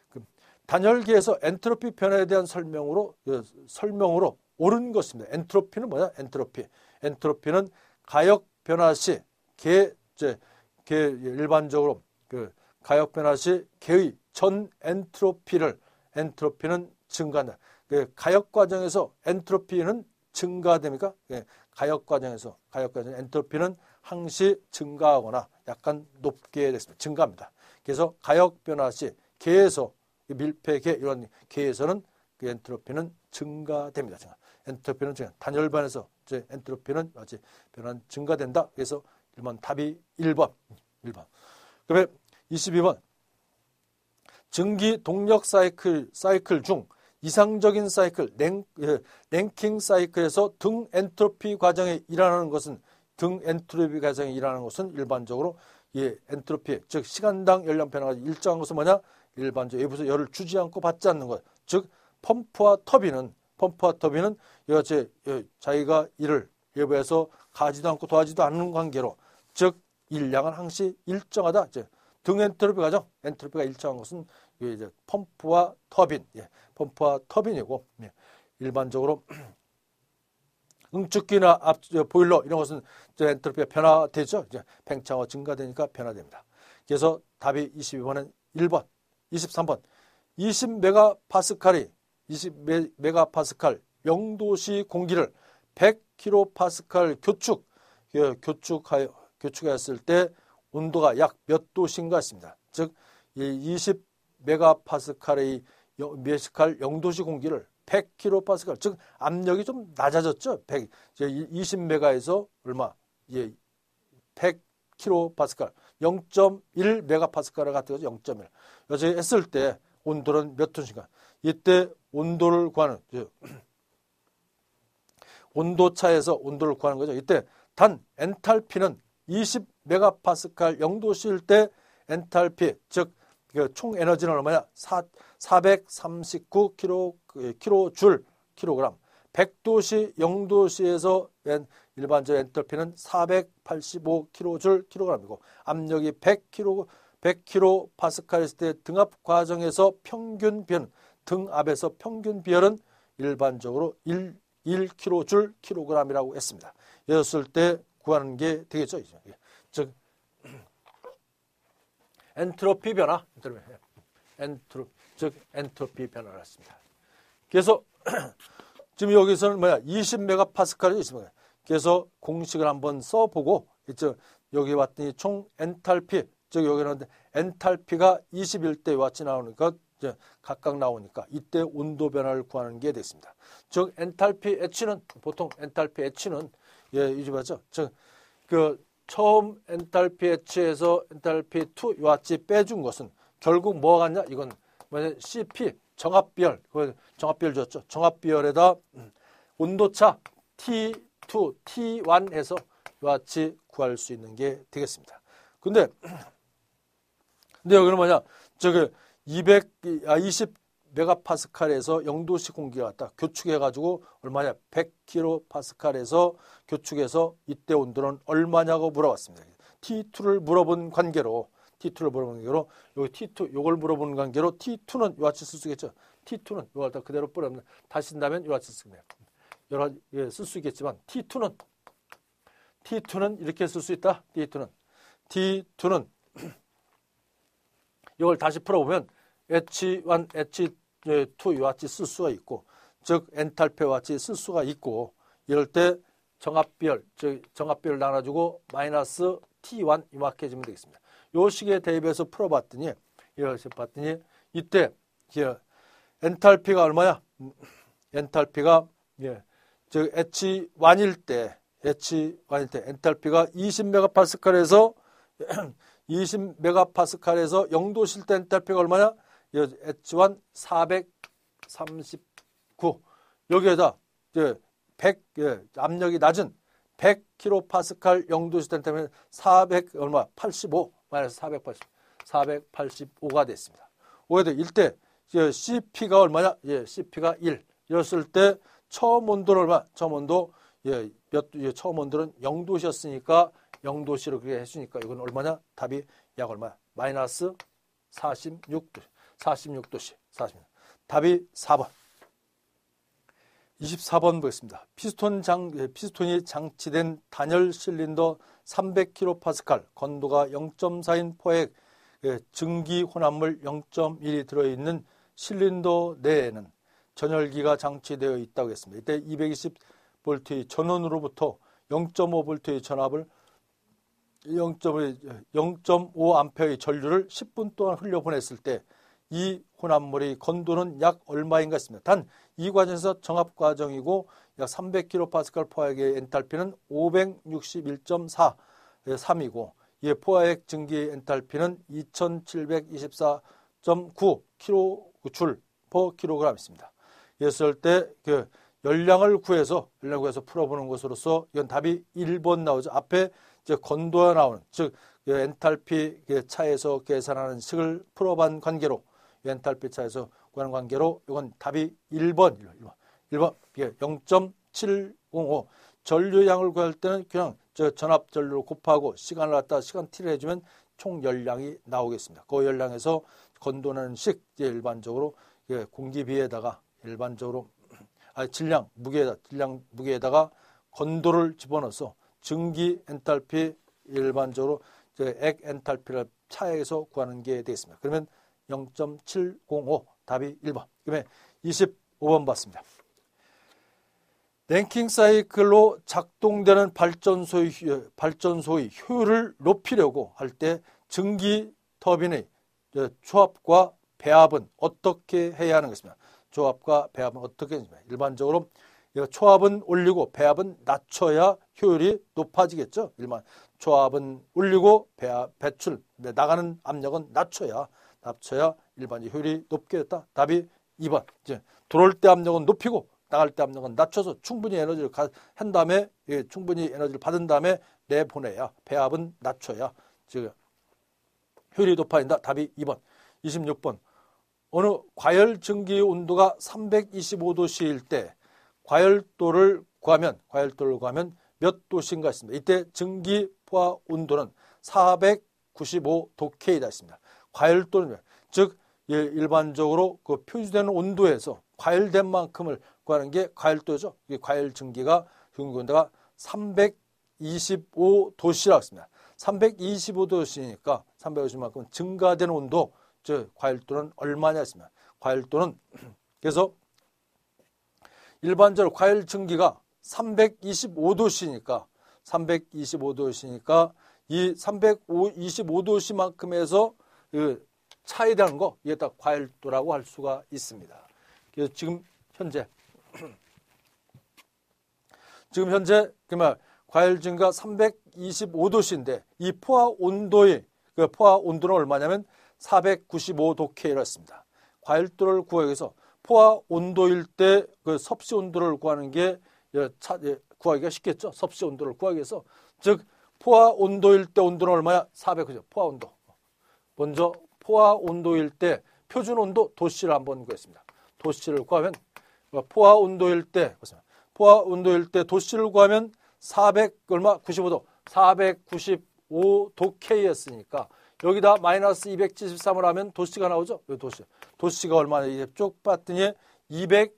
Speaker 1: 그 단열기에서 엔트로피 변화에 대한 설명으로 예, 설명으로 옳은 것입니다. 엔트로피는 뭐냐? 엔트로피. 엔트로피는 가역 변화 시 개, 제, 개 예, 일반적으로 그 가역 변화 시 개의 전 엔트로피를 엔트로피는 증가한다. 그 가역 과정에서 엔트로피는 증가됩니까? 예, 가역 과정에서 가역 과정 에서 엔트로피는 항시 증가하거나 약간 높게 됐습니다. 증가합니다. 그래서 가역 변화 시 개에서 밀폐계 이런 개에서는 그 엔트로피는 증가됩니다. 증가. 엔트로피는 증가. 단열반에서 이제 엔트로피는 마치 변환 증가된다. 그래서 1번 답이 1번. 1번. 그다음에 22번. 증기 동력 사이클 사이클 중 이상적인 사이클 랭, 예, 랭킹 사이클에서 등 엔트로피 과정에 일어나는 것은 등 엔트로피 가정이 일어나는 것은 일반적으로 예, 엔트로피 즉 시간당 열량 변화가 일정한 것은 뭐냐? 일반적으로 외부서 열을 주지 않고 받지 않는 것. 즉 펌프와 터빈은 펌프와 터빈은 여하체 자기가 일을 외부에서 가지도 않고 도와지도 않는 관계로 즉 일량은 항시 일정하다. 즉 등 엔트로피 가정 엔트로피가 일정한 것은 이제 펌프와 터빈, 예, 펌프와 터빈이고 예, 일반적으로 [clears throat] 응축기나 앞, 보일러 이런 것은 엔트로피가 변화되죠. 이제 팽창화 증가되니까 변화됩니다. 그래서 답이 22번은 1번, 23번. 20메가파스칼이 20메가파스칼 영도시 공기를 100kPa 교축 그 교축하여 교축하을때 온도가 약 몇 도신가 했습니다. 즉, 20메가파스칼의 메스칼 영도시 공기를 100kPa, 즉 압력이 좀 낮아졌죠. 100, 20메가에서 얼마? 예, 100kPa, 0.1메가파스칼 같은 거죠. 0.1. 여전히 했을 때 온도는 몇 톤인가? 이때 온도를 구하는 [clears throat] 온도 차에서 온도를 구하는 거죠. 이때 단 엔탈피는 20메가파스칼 0도씨일 때 엔탈피 즉총 그 에너지는 얼마냐? 4, 439kJ 예, 킬로 줄 킬로그램 1 0 0도시0도시에서 일반적 엔터피는 485킬로줄 킬로그램이고 압력이 100킬로 100킬로 파스칼일 때 등압 과정에서 평균 변 등압에서 평균 비열은 일반적으로 1 1킬로줄 킬로그램이라고 했습니다. 이었을때 구하는 게 되겠죠. 예. 즉 [clears throat] 엔트로피 변화, 엔트로즉 예. 엔트로피 변화를 했습니다. 그래서 [clears throat] 지금 여기서는 뭐야 20메가파스칼이 있습니다. 그래서 공식을 한번 써보고 이제 여기 왔더니 총 엔탈피 즉 여기 나는데 엔탈피가 21대 와치 나오니까 이제 각각 나오니까 이때 온도 변화를 구하는 게 됐습니다. 즉 엔탈피 H는 보통 엔탈피 H는 예, 유지하죠. 즉그 처음 엔탈피 H에서 엔탈피 2 와치 빼준 것은 결국 뭐가 같냐? 이건 뭐냐? CP 정압별그정압별 줬죠. 정압별에다 음, 온도차 T2, T1 해서 이와 같이 구할 수 있는 게 되겠습니다. 근데, 근데 여기는 뭐냐. 저기 2 0 아, 20 메가파스칼에서 영도시 공기가 왔다. 교축해가지고 얼마냐? 1 0 0스칼에서 교축해서 이때 온도는 얼마냐고 물어봤습니다. T2를 물어본 관계로 T2를 물어보는 관계로 여기 T2 요걸 물어보는 관계로 T2는 이와 같이 쓸 수 있겠죠. T2는 이와 같이 그대로 뿌려면 다시 쓴다면 이와 같이 쓰겠네 여러 예, 쓸 수 있겠지만 T2는 T2는 이렇게 쓸 수 있다. T2는 T2는 이걸 [clears throat] 다시 풀어보면 H1, H2 이와 같이 쓸 수가 있고 즉엔탈페와 같이 쓸 수가 있고 이럴 때 정합비열, 즉 정합비열 나눠주고 마이너스 T1 이만큼 해주면 되겠습니다. 요식에 대입해서 풀어봤더니 이렇게 예, 봤더니 이때 예, 엔탈피가 얼마야? 엔탈피가 예, 즉 H 완일 때 H 완일 때 엔탈피가 20메가파스칼에서 20메가파스칼에서 [clears throat] 0도실 때 엔탈피가 얼마냐? 예, H1 439 여기에다 예, 100 예, 압력이 낮은 100kPa 0도실 때 엔탈피는 400 얼마? 85 마이너스 480, 485가 됐습니다. 오해도 1대 CP가 얼마냐? 예, CP가 1. 이랬을 때 처음 온도는 얼마? 처음 온도 예, 몇, 예, 처음 온도는 0도시였으니까 0도시로 그렇게 했으니까 이건 얼마냐? 답이 약 얼마야? 마이너스 46도시. 46도시. 46. 답이 4번. 24번 보겠습니다. 피스톤 장, 예, 피스톤이 장치된 단열 실린더 300kPa, 건도가 0.4인 포획, 예, 증기 혼합물 0.1이 들어있는 실린더 내에는 전열기가 장치되어 있다고 했습니다. 이때 220V의 전원으로부터 0.5V의 전압을 0.5A의 전류를 10분 동안 흘려보냈을 때이 혼합물의 건도는 약 얼마인가 했습니다. 단 이 과정에서 정합 과정이고 약 300kPa 포화액의 엔탈피는 561.4 3이고 이 포화액 증기의 엔탈피는 2724.9kJ per kg 있습니다. 이랬을 때그 열량을 구해서 열량 구해서 풀어보는 것으로서 이건 답이 1번 나오죠. 앞에 이제 건도가 나오는 즉 그 엔탈피 그 차에서 계산하는 식을 풀어본 관계로 엔탈피차에서 구하는 관계로 이건 답이 1번, 1번, 1번, 1번 0.705. 전류량을 구할 때는 그냥 저 전압 전류를 곱하고 시간을 갖다 시간 t를 해주면 총 열량이 나오겠습니다. 그 열량에서 건도는 식 일반적으로 공기비에다가 일반적으로 아 질량 무게에다 질량 무게에다가 건도를 집어넣어서 증기 엔탈피 일반적으로 액 엔탈피를 차에서 구하는 게 되겠습니다. 그러면 0.705 답이 1번. 그다음 25번 봤습니다. 랭킹 사이클로 작동되는 발전소의, 발전소의 효율을 높이려고 할 때 증기 터빈의 조합과 배합은 어떻게 해야 하는 것입니다. 조합과 배합은 어떻게 해야 일반적으로 초합은 올리고 배합은 낮춰야 효율이 높아지겠죠. 일반 초합은 올리고 배합, 배출, 나가는 압력은 낮춰야 합쳐야 일반적 효율이 높게됐다 답이 2번. 이제 들어올 때 압력은 높이고 나갈 때 압력은 낮춰서 충분히 에너지를 가, 한 다음에 예, 충분히 에너지를 받은 다음에 내보내야 배합은 낮춰야 지금 효율이 높아진다. 답이 2번. 26번. 어느 과열 증기 온도가 325도씨일 때 과열도를 구하면 과열도를 구하면 몇 도씨인가 했습니다. 이때 증기 포화 온도는 495도 K다 했습니다. 과열도는 즉 예, 일반적으로 그 표시되는 온도에서 과열된 만큼을 구하는 게 과열도죠. 이게 과열 증기가 증기온도가 325도씨라고 했습니다. 325도씨니까 350만큼 증가된 온도, 즉 과열도는 얼마냐 했습니다. 과열도는 [clears throat] 그래서 일반적으로 과열 증기가 325도씨니까 325도씨니까 이 325도씨만큼에서 그 차에 대한 거 이게 다 과열도라고 할 수가 있습니다. 그래서 지금 현재 [clears throat] 지금 현재 그말 그러니까 과열 증가 325도씨인데 이 포화 온도의 그 포화 온도는 얼마냐면 495도 K 이렇습니다. 과열도를 구하기 위해서 포화 온도일 때 그 섭씨 온도를 구하는 게 구하기가 쉽겠죠. 섭씨 온도를 구하기 위해서 즉 포화 온도일 때 온도는 얼마야? 400 그죠? 포화 온도. 먼저 포화 온도일 때 표준 온도 도씨를 한번 구했습니다. 도씨를 구하면 어, 포화 온도일 때 포화 온도일 때 도씨를 구하면 400 얼마 95도 495도 K였으니까 여기다 마이너스 273을 하면 도씨가 나오죠. 요 도씨 도씨가 얼마나 이제 쭉 봤더니 200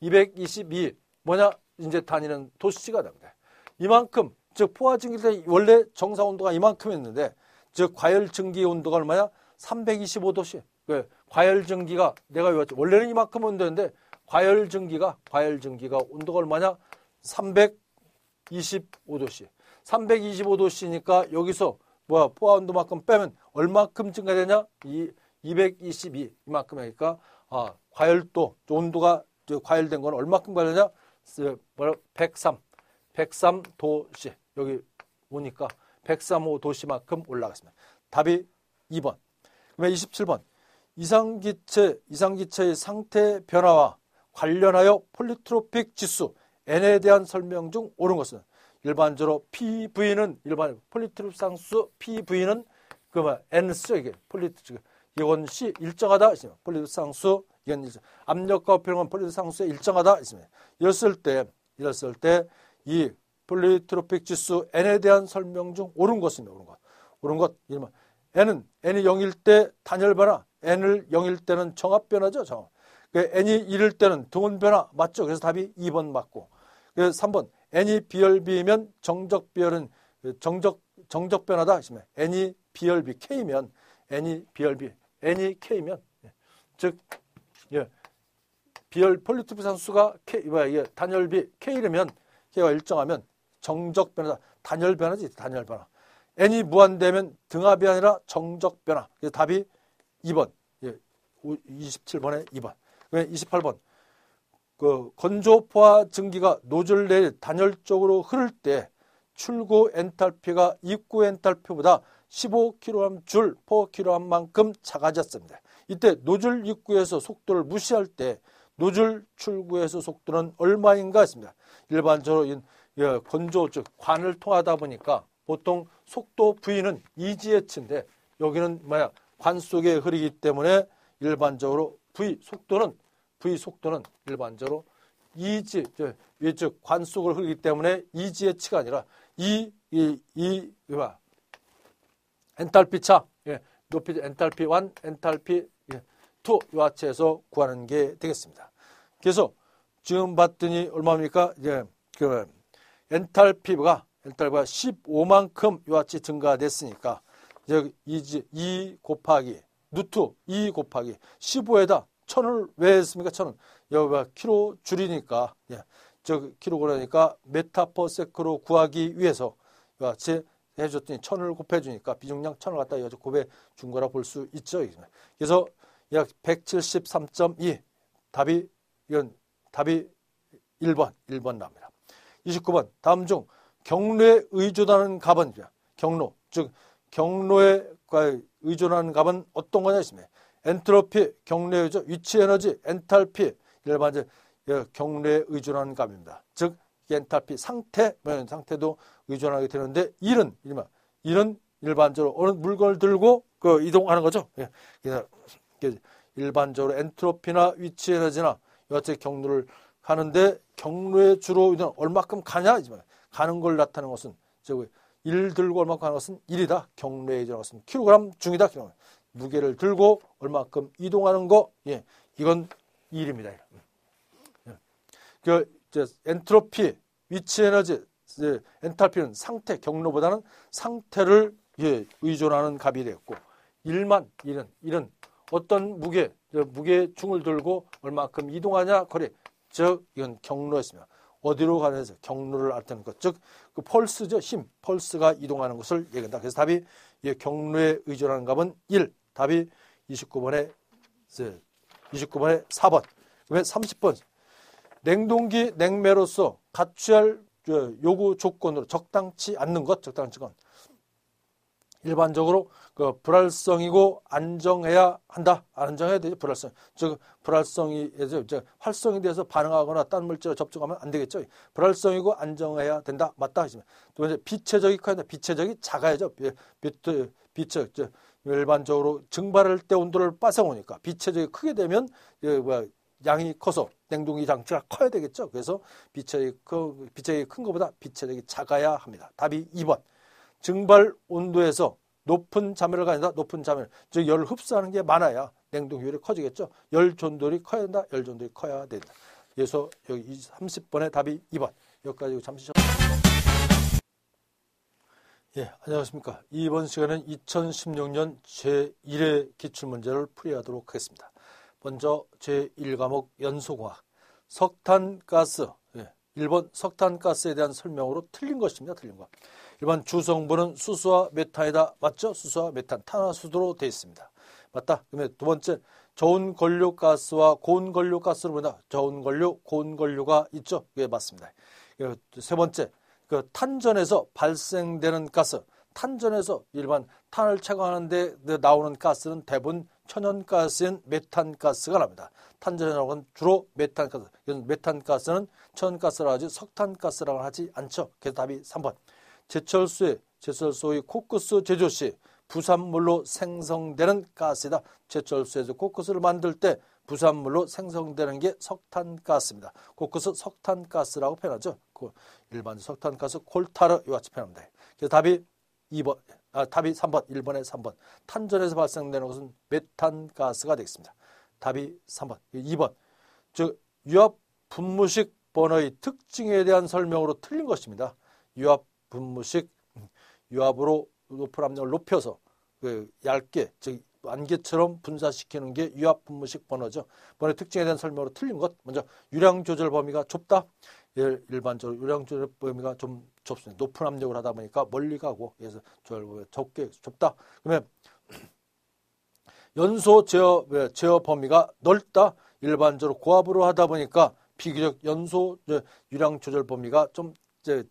Speaker 1: 222 뭐냐 이제 다니는 도씨가 됩니다. 이만큼 즉 포화 증기때 원래 정상 온도가 이만큼이었는데 즉 과열 증기의 온도가 얼마냐 325도씨. 왜? 그 과열 증기가 내가 외웠죠. 원래는 이만큼 온도인데 과열 증기가 과열 증기가 온도가 얼마냐? 325도씨. 325도씨니까 여기서 뭐야? 포화 온도만큼 빼면 얼마큼 증가되냐? 이222 이만큼 하니까 아, 과열도 온도가 과열된 건 얼마큼 과열되냐? 103 그 103도씨. 여기 오니까 103호 도시만큼 올라갔습니다. 답이 2번. 그러면 27번. 이상기체, 이상기체의 상태 변화와 관련하여 폴리트로픽 지수 N에 대한 설명 중 옳은 것은 일반적으로 PV는 일반 폴리트롭 로 상수 PV는 그뭐 N쓰죠 이게 폴리트 이건 C 일정하다 폴리트 상수 이건 일정. 압력과 평은 폴리트 상수에 일정하다 있습니다. 이랬을 때 이랬을 때이 폴리트로픽 지수 n에 대한 설명 중 옳은 것입니다. 옳은 것. 옳은 것. n은 n이 0일 때 단열 변화, n을 0일 때는 정합 변화죠. 정합. 그 n이 1일 때는 등원 변화 맞죠. 그래서 답이 2번 맞고. 3번 그 n이 비열 b면 정적 비열은 정적 정적 변화다 n이 비열 b k면 n이 비열 b n이 k면 예. 즉 예. 비열 폴리투브 산수가 k 뭐야 이게 단열비 k라면 k와 일정하면 정적 변화, 단열 변화지, 단열 변화. n이 무한되면 등합이 아니라 정적 변화. 그래서 답이 2번. 예, 27번에 2번. 28번. 그 건조포화 증기가 노즐 내에 단열적으로 흐를 때 출구 엔탈피가 입구 엔탈피보다 15kg 줄 4kg만큼 작아졌습니다. 이때 노즐 입구에서 속도를 무시할 때 노즐 출구에서 속도는 얼마인가 했습니다. 일반적으로 예, 건조 즉 관을 통하다 보니까 보통 속도 부위는 이지 g 치인데 여기는 뭐야 관 속에 흐르기 때문에 일반적으로 부위 속도는 부위 속도는 일반적으로 이지 예, 즉관 속을 흐르기 때문에 이지 g 치가 아니라 이이 E 와 엔탈피 차 예, 높이 엔탈피 1 엔탈피 2요와치에서 예, 구하는 게 되겠습니다. 그래서 지금 봤더니 얼마입니까? 이제 예, 그 엔탈피가 엔탈피가 15만큼 이아치 증가됐으니까 이 2, 2 곱하기 루투2 곱하기 15에다 천을 왜 했습니까? 천은 여기가 키로 줄이니까 예, 즉키로그러니까 메타퍼세크로 구하기 위해서 이아치 해줬더니 천을 곱해주니까 비중량 천을 갖다 여자 곱해 준 거라 볼 수 있죠. 그래서 약173.2 답이 이건 답이 1번 1번 나옵니다. 29번 다음 중 경로에 의존하는 갑은 경로 즉 경로에 의존하는 갑은 어떤 거냐 있습니다. 엔트로피 경로에 의존 위치 에너지 엔탈피 일반적 예, 경로에 의존하는 갑입니다. 즉 엔탈피 상태 뭐 상태도 의존하게 되는데 일은 일반 일은 일반적으로 어느 물건을 들고 그 이동하는 거죠. 예. 일반적으로 엔트로피나 위치 에너지나 여하튼 경로를 가는데 경로에 주로 얼마큼 가냐 이지만 가는 걸 나타내는 것은 즉일 들고 얼마큼 가는 것은 일이다 경로에 들어는 것은 킬로그램 중이다 킬로그램 무게를 들고 얼마큼 이동하는 거 예, 이건 일입니다. 예. 그 이제 엔트로피 위치 에너지 예, 엔탈피는 상태 경로보다는 상태를 예, 의존하는 값이 되었고 일만 일은 일은 어떤 무게 무게 중을 들고 얼마큼 이동하냐 거리 즉 이건 경로였습니다. 어디로 가는지 경로를 알타는 것, 즉그 펄스죠 힘, 펄스가 이동하는 것을 얘기한다. 그래서 답이 이 예, 경로에 의존하는 값은 1, 답이 29번에 29번에 4번. 그다음에 30번 냉동기 냉매로서 갖추할 예, 요구 조건으로 적당치 않는 것, 적당치 건 일반적으로 그 불활성이고 안정해야 한다. 안정해야 되죠. 불활성. 즉 불활성이 이제 활성에대해서 반응하거나 다른 물질에 접촉하면 안 되겠죠. 불활성이고 안정해야 된다. 맞다 하시면. 두 번째 비체적이 커야 된다. 비체적이 작아야죠. 비, 비, 비체 일반적으로 증발할 때 온도를 빠져오니까 비체적이 크게 되면 뭐야 양이 커서 냉동기 장치가 커야 되겠죠. 그래서 비체의, 그, 비체의 큰 것보다 비체적이 작아야 합니다. 답이 2번. 증발 온도에서 높은 자멸을 가진다. 높은 자멸. 즉 열을 흡수하는 게 많아야 냉동 효율이 커지겠죠. 열 존돌이 커야 된다. 열 존돌이 커야 된다. 그래서 여기 30번의 답이 2번. 여기까지 잠시 전... 예, 안녕하십니까. 이번 시간은 2016년 제1회 기출문제를 풀이하도록 하겠습니다. 먼저 제1과목 연소공학. 석탄가스. 예, 1번 석탄가스에 대한 설명으로 틀린 것입니다. 틀린 거. 일반 주성분은 수소와 메탄이다. 맞죠? 수소와 메탄, 탄화수소로 되어 있습니다. 맞다. 그러면 두 번째, 저온 권료가스와 고온 권료가스로 보다 저온 권료, 고온 권료가 있죠. 그 맞습니다. 세 번째, 그 탄전에서 발생되는 가스, 탄전에서 일반 탄을 채광하는데 나오는 가스는 대부분 천연가스인 메탄가스가 납니다. 탄전에서는 주로 메탄가스. 이건 메탄가스는 천연가스라 하지 석탄가스라고 하지 않죠. 그래서 답이 3번. 제철수의 제철소의 코크스 제조 시 부산물로 생성되는 가스이다. 제철수에서 코크스를 만들 때 부산물로 생성되는 게 석탄가스입니다. 코크스 석탄가스라고 표현하죠. 그 일반 석탄가스 콜타르 이와 같이 표현합니다. 그래서 답이 2번, 아, 답이 3번, 1번에 3번. 탄전에서 발생되는 것은 메탄가스가 되겠습니다. 답이 3번, 2번. 즉, 유압 분무식 번호의 특징에 대한 설명으로 틀린 것입니다. 유압 분무식 유압으로 높플 압력을 높여서 그 얇게 즉 안개처럼 분사시키는 게 유압 분무식 번호죠. 번호의 특징에 대한 설명으로 틀린 것 먼저 유량 조절 범위가 좁다. 일반적으로 유량 조절 범위가 좀 좁습니다. 높은 압력을 하다 보니까 멀리 가고 그래서 조절 범위가 좁게 좁다. 그러면 연소 제어 제어 범위가 넓다. 일반적으로 고압으로 하다 보니까 비교적 연소 예, 유량 조절 범위가 좀 이제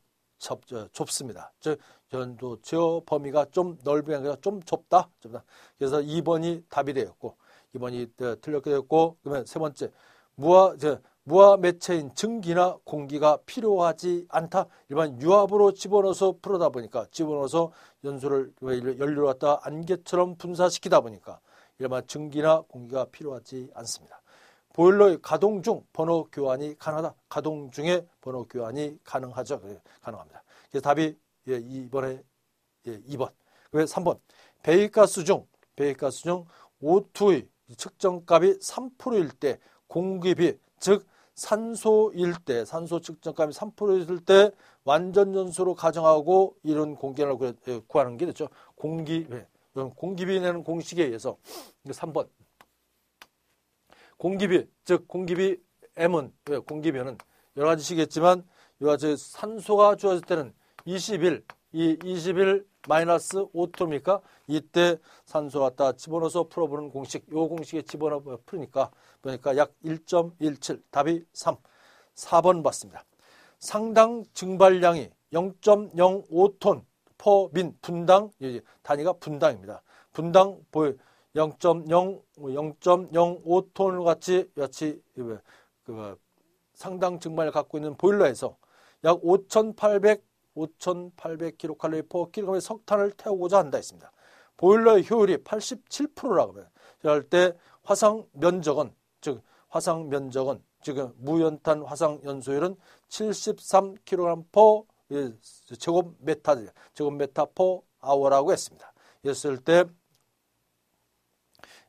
Speaker 1: 좁, 좁습니다. 즉, 전도 제어 범위가 좀 넓은 아니라 좀 좁다. 좁다. 그래서 2번이 답이 되었고, 2번이 어, 틀렸게 되었고, 그러면 세 번째, 무화, 저, 무화 매체인 증기나 공기가 필요하지 않다. 일반 유압으로 집어넣어서 풀어다 보니까 집어넣어서 연소를 연료를 갖다 안개처럼 분사시키다 보니까 일반 증기나 공기가 필요하지 않습니다. 보일러 가동 중 번호 교환이 가능하다. 가동 중에 번호 교환이 가능하죠. 예, 가능합니다. 그래서 답이 예, 2번에 예, 2번. 왜 3번. 배기가스 중 배기가스 중 O2의 측정값이 3%일 때 공기비 즉 산소일 때 산소 측정값이 3%일 때 완전 연소로 가정하고 이런 공기를 예, 구하는 게 됐죠. 공기 예, 이 공기비 내는 공식에 의해서 3번 공기비, 즉 공기비 M은 예, 공기비는 여러 가지시겠지만 이와 같 산소가 주어질 때는 21, 이21 마이너스 5토입니까? 이때 산소 갖다 집어넣어서 풀어보는 공식, 요 공식에 집어넣어 풀으니까 보니까 약 1.17, 답이 3, 4번 봤습니다. 상당 증발량이 0.05톤 퍼민 분당 예, 예, 단위가 분당입니다. 분당 보여 0.0 0.05톤 뭐 같이 여치 그 상당 증반을 갖고 있는 보일러에서 약 5,800 5,800kcal per kg의 석탄을 태우고자 한다 했습니다. 보일러의 효율이 87%라고 해요. 이럴 때 화상 면적은 즉 화상 면적은 지금 무연탄 화상 연소율은 73kg per 예, 제곱메타 제곱메타 per hour라고 했습니다. 이랬을 때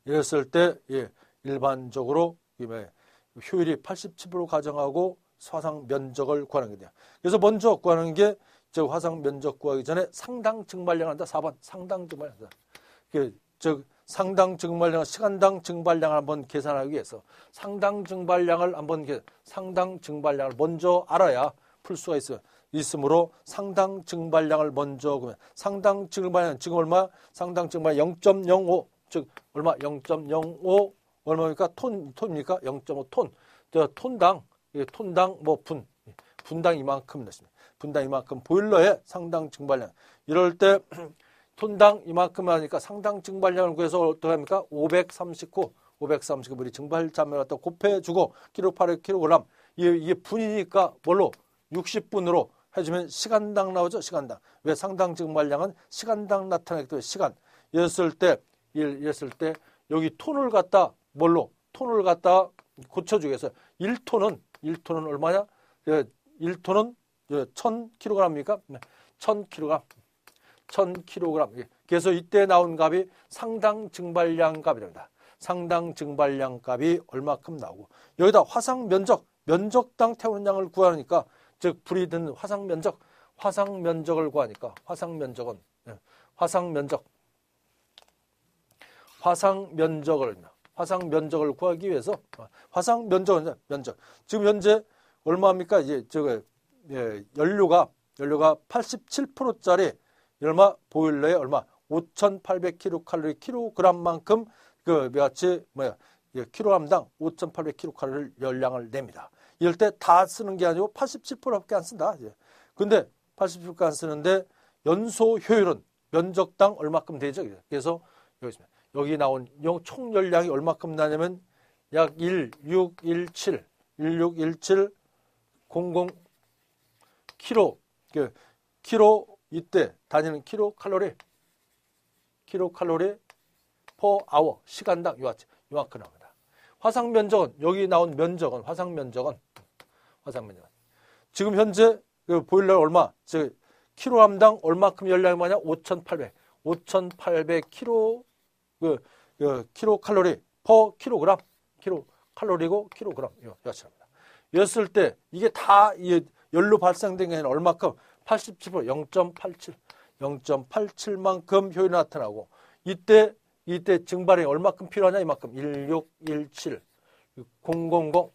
Speaker 1: 이랬을 때 예, 일반적으로 효율이 87% 가정하고 화상 면적을 구하는 게 돼요. 그래서 먼저 구하는 게즉 화상 면적 구하기 전에 상당 증발량한다. 4번 상당 증발량한다. 그 즉 상당 증발량 시간당 증발량을 한번 계산하기 위해서 상당 증발량을 한번 상당 증발량을 먼저 알아야 풀 수가 있어요. 있으므로 상당 증발량을 먼저 구러면 상당 증발량 지금 얼마? 상당 증발량 0.05즉 얼마 0.05 얼마입니까? 톤 톤입니까? 0.5톤. 저 톤당 톤당 뭐 분 분당 이만큼 됐습니다. 분당 이만큼 보일러에 상당 증발량. 이럴 때 [clears throat] 톤당 이만큼 하니까 상당 증발량을 구해서 어떻게 합니까? 539 539불이 증발 자매를 갖다 곱해주고 킬로파르 킬로그램 이게, 이게 분이니까 뭘로 60분으로 해주면 시간당 나오죠 시간당 왜 상당 증발량은 시간당 나타나기 때문에 시간 이랬을 때 이랬을 때 여기 톤을 갖다 뭘로 톤을 갖다 고쳐주겠어요. 1톤은 1톤은 얼마냐? 1톤은 예, 1000kg입니까? 예, 네, 1000kg. 1000kg. 예, 그래서 이때 나온 값이 상당 증발량 값이 됩니다. 상당 증발량 값이 얼마큼 나오고 여기다 화상 면적, 면적당 태우는 양을 구하니까 즉 불이 든 화상 면적, 화상 면적을 구하니까 화상 면적은 화상 면적 화상 면적을 화상 면적을 구하기 위해서 어, 화상 면적 은 면적 지금 현재 얼마입니까? 이제 저거 예, 연료가 연료가 87%짜리 얼마 보일러에 얼마 5,800kcal 킬로그램만큼 그 마치 뭐야 예, 킬로함당 5,800kcal 열량을 냅니다. 이럴 때 다 쓰는 게 아니고 87%밖에 안 쓴다. 예. 근데 87%안 쓰는데 연소 효율은 면적당 얼마큼 되죠? 그래서 여기 있습니다. 여기 나온 총 열량이 얼마큼 나냐면 약 1617, 1617, 00 키로, 그 키로 이때 다니는 키로 칼로리, 키로 칼로리 퍼 아워 시간당 요아치 요만큼 나옵니다. 화상 면적은 여기 나온 면적은 화상 면적은 화상 면적은 지금 현재 그 보일러 얼마 즉 킬로암당 얼마큼 열량이 많냐 5,800 5,800 킬로 그, 그 킬로칼로리 퍼 킬로그램 킬로칼로리고 킬로그램 여차입니다. 였을 때 이게 다 열로 발생된 게 얼마큼 87% 0.87 0.87만큼 효율이 나타나고 이때 이때 증발이 얼마큼 필요하냐 이만큼 1617 000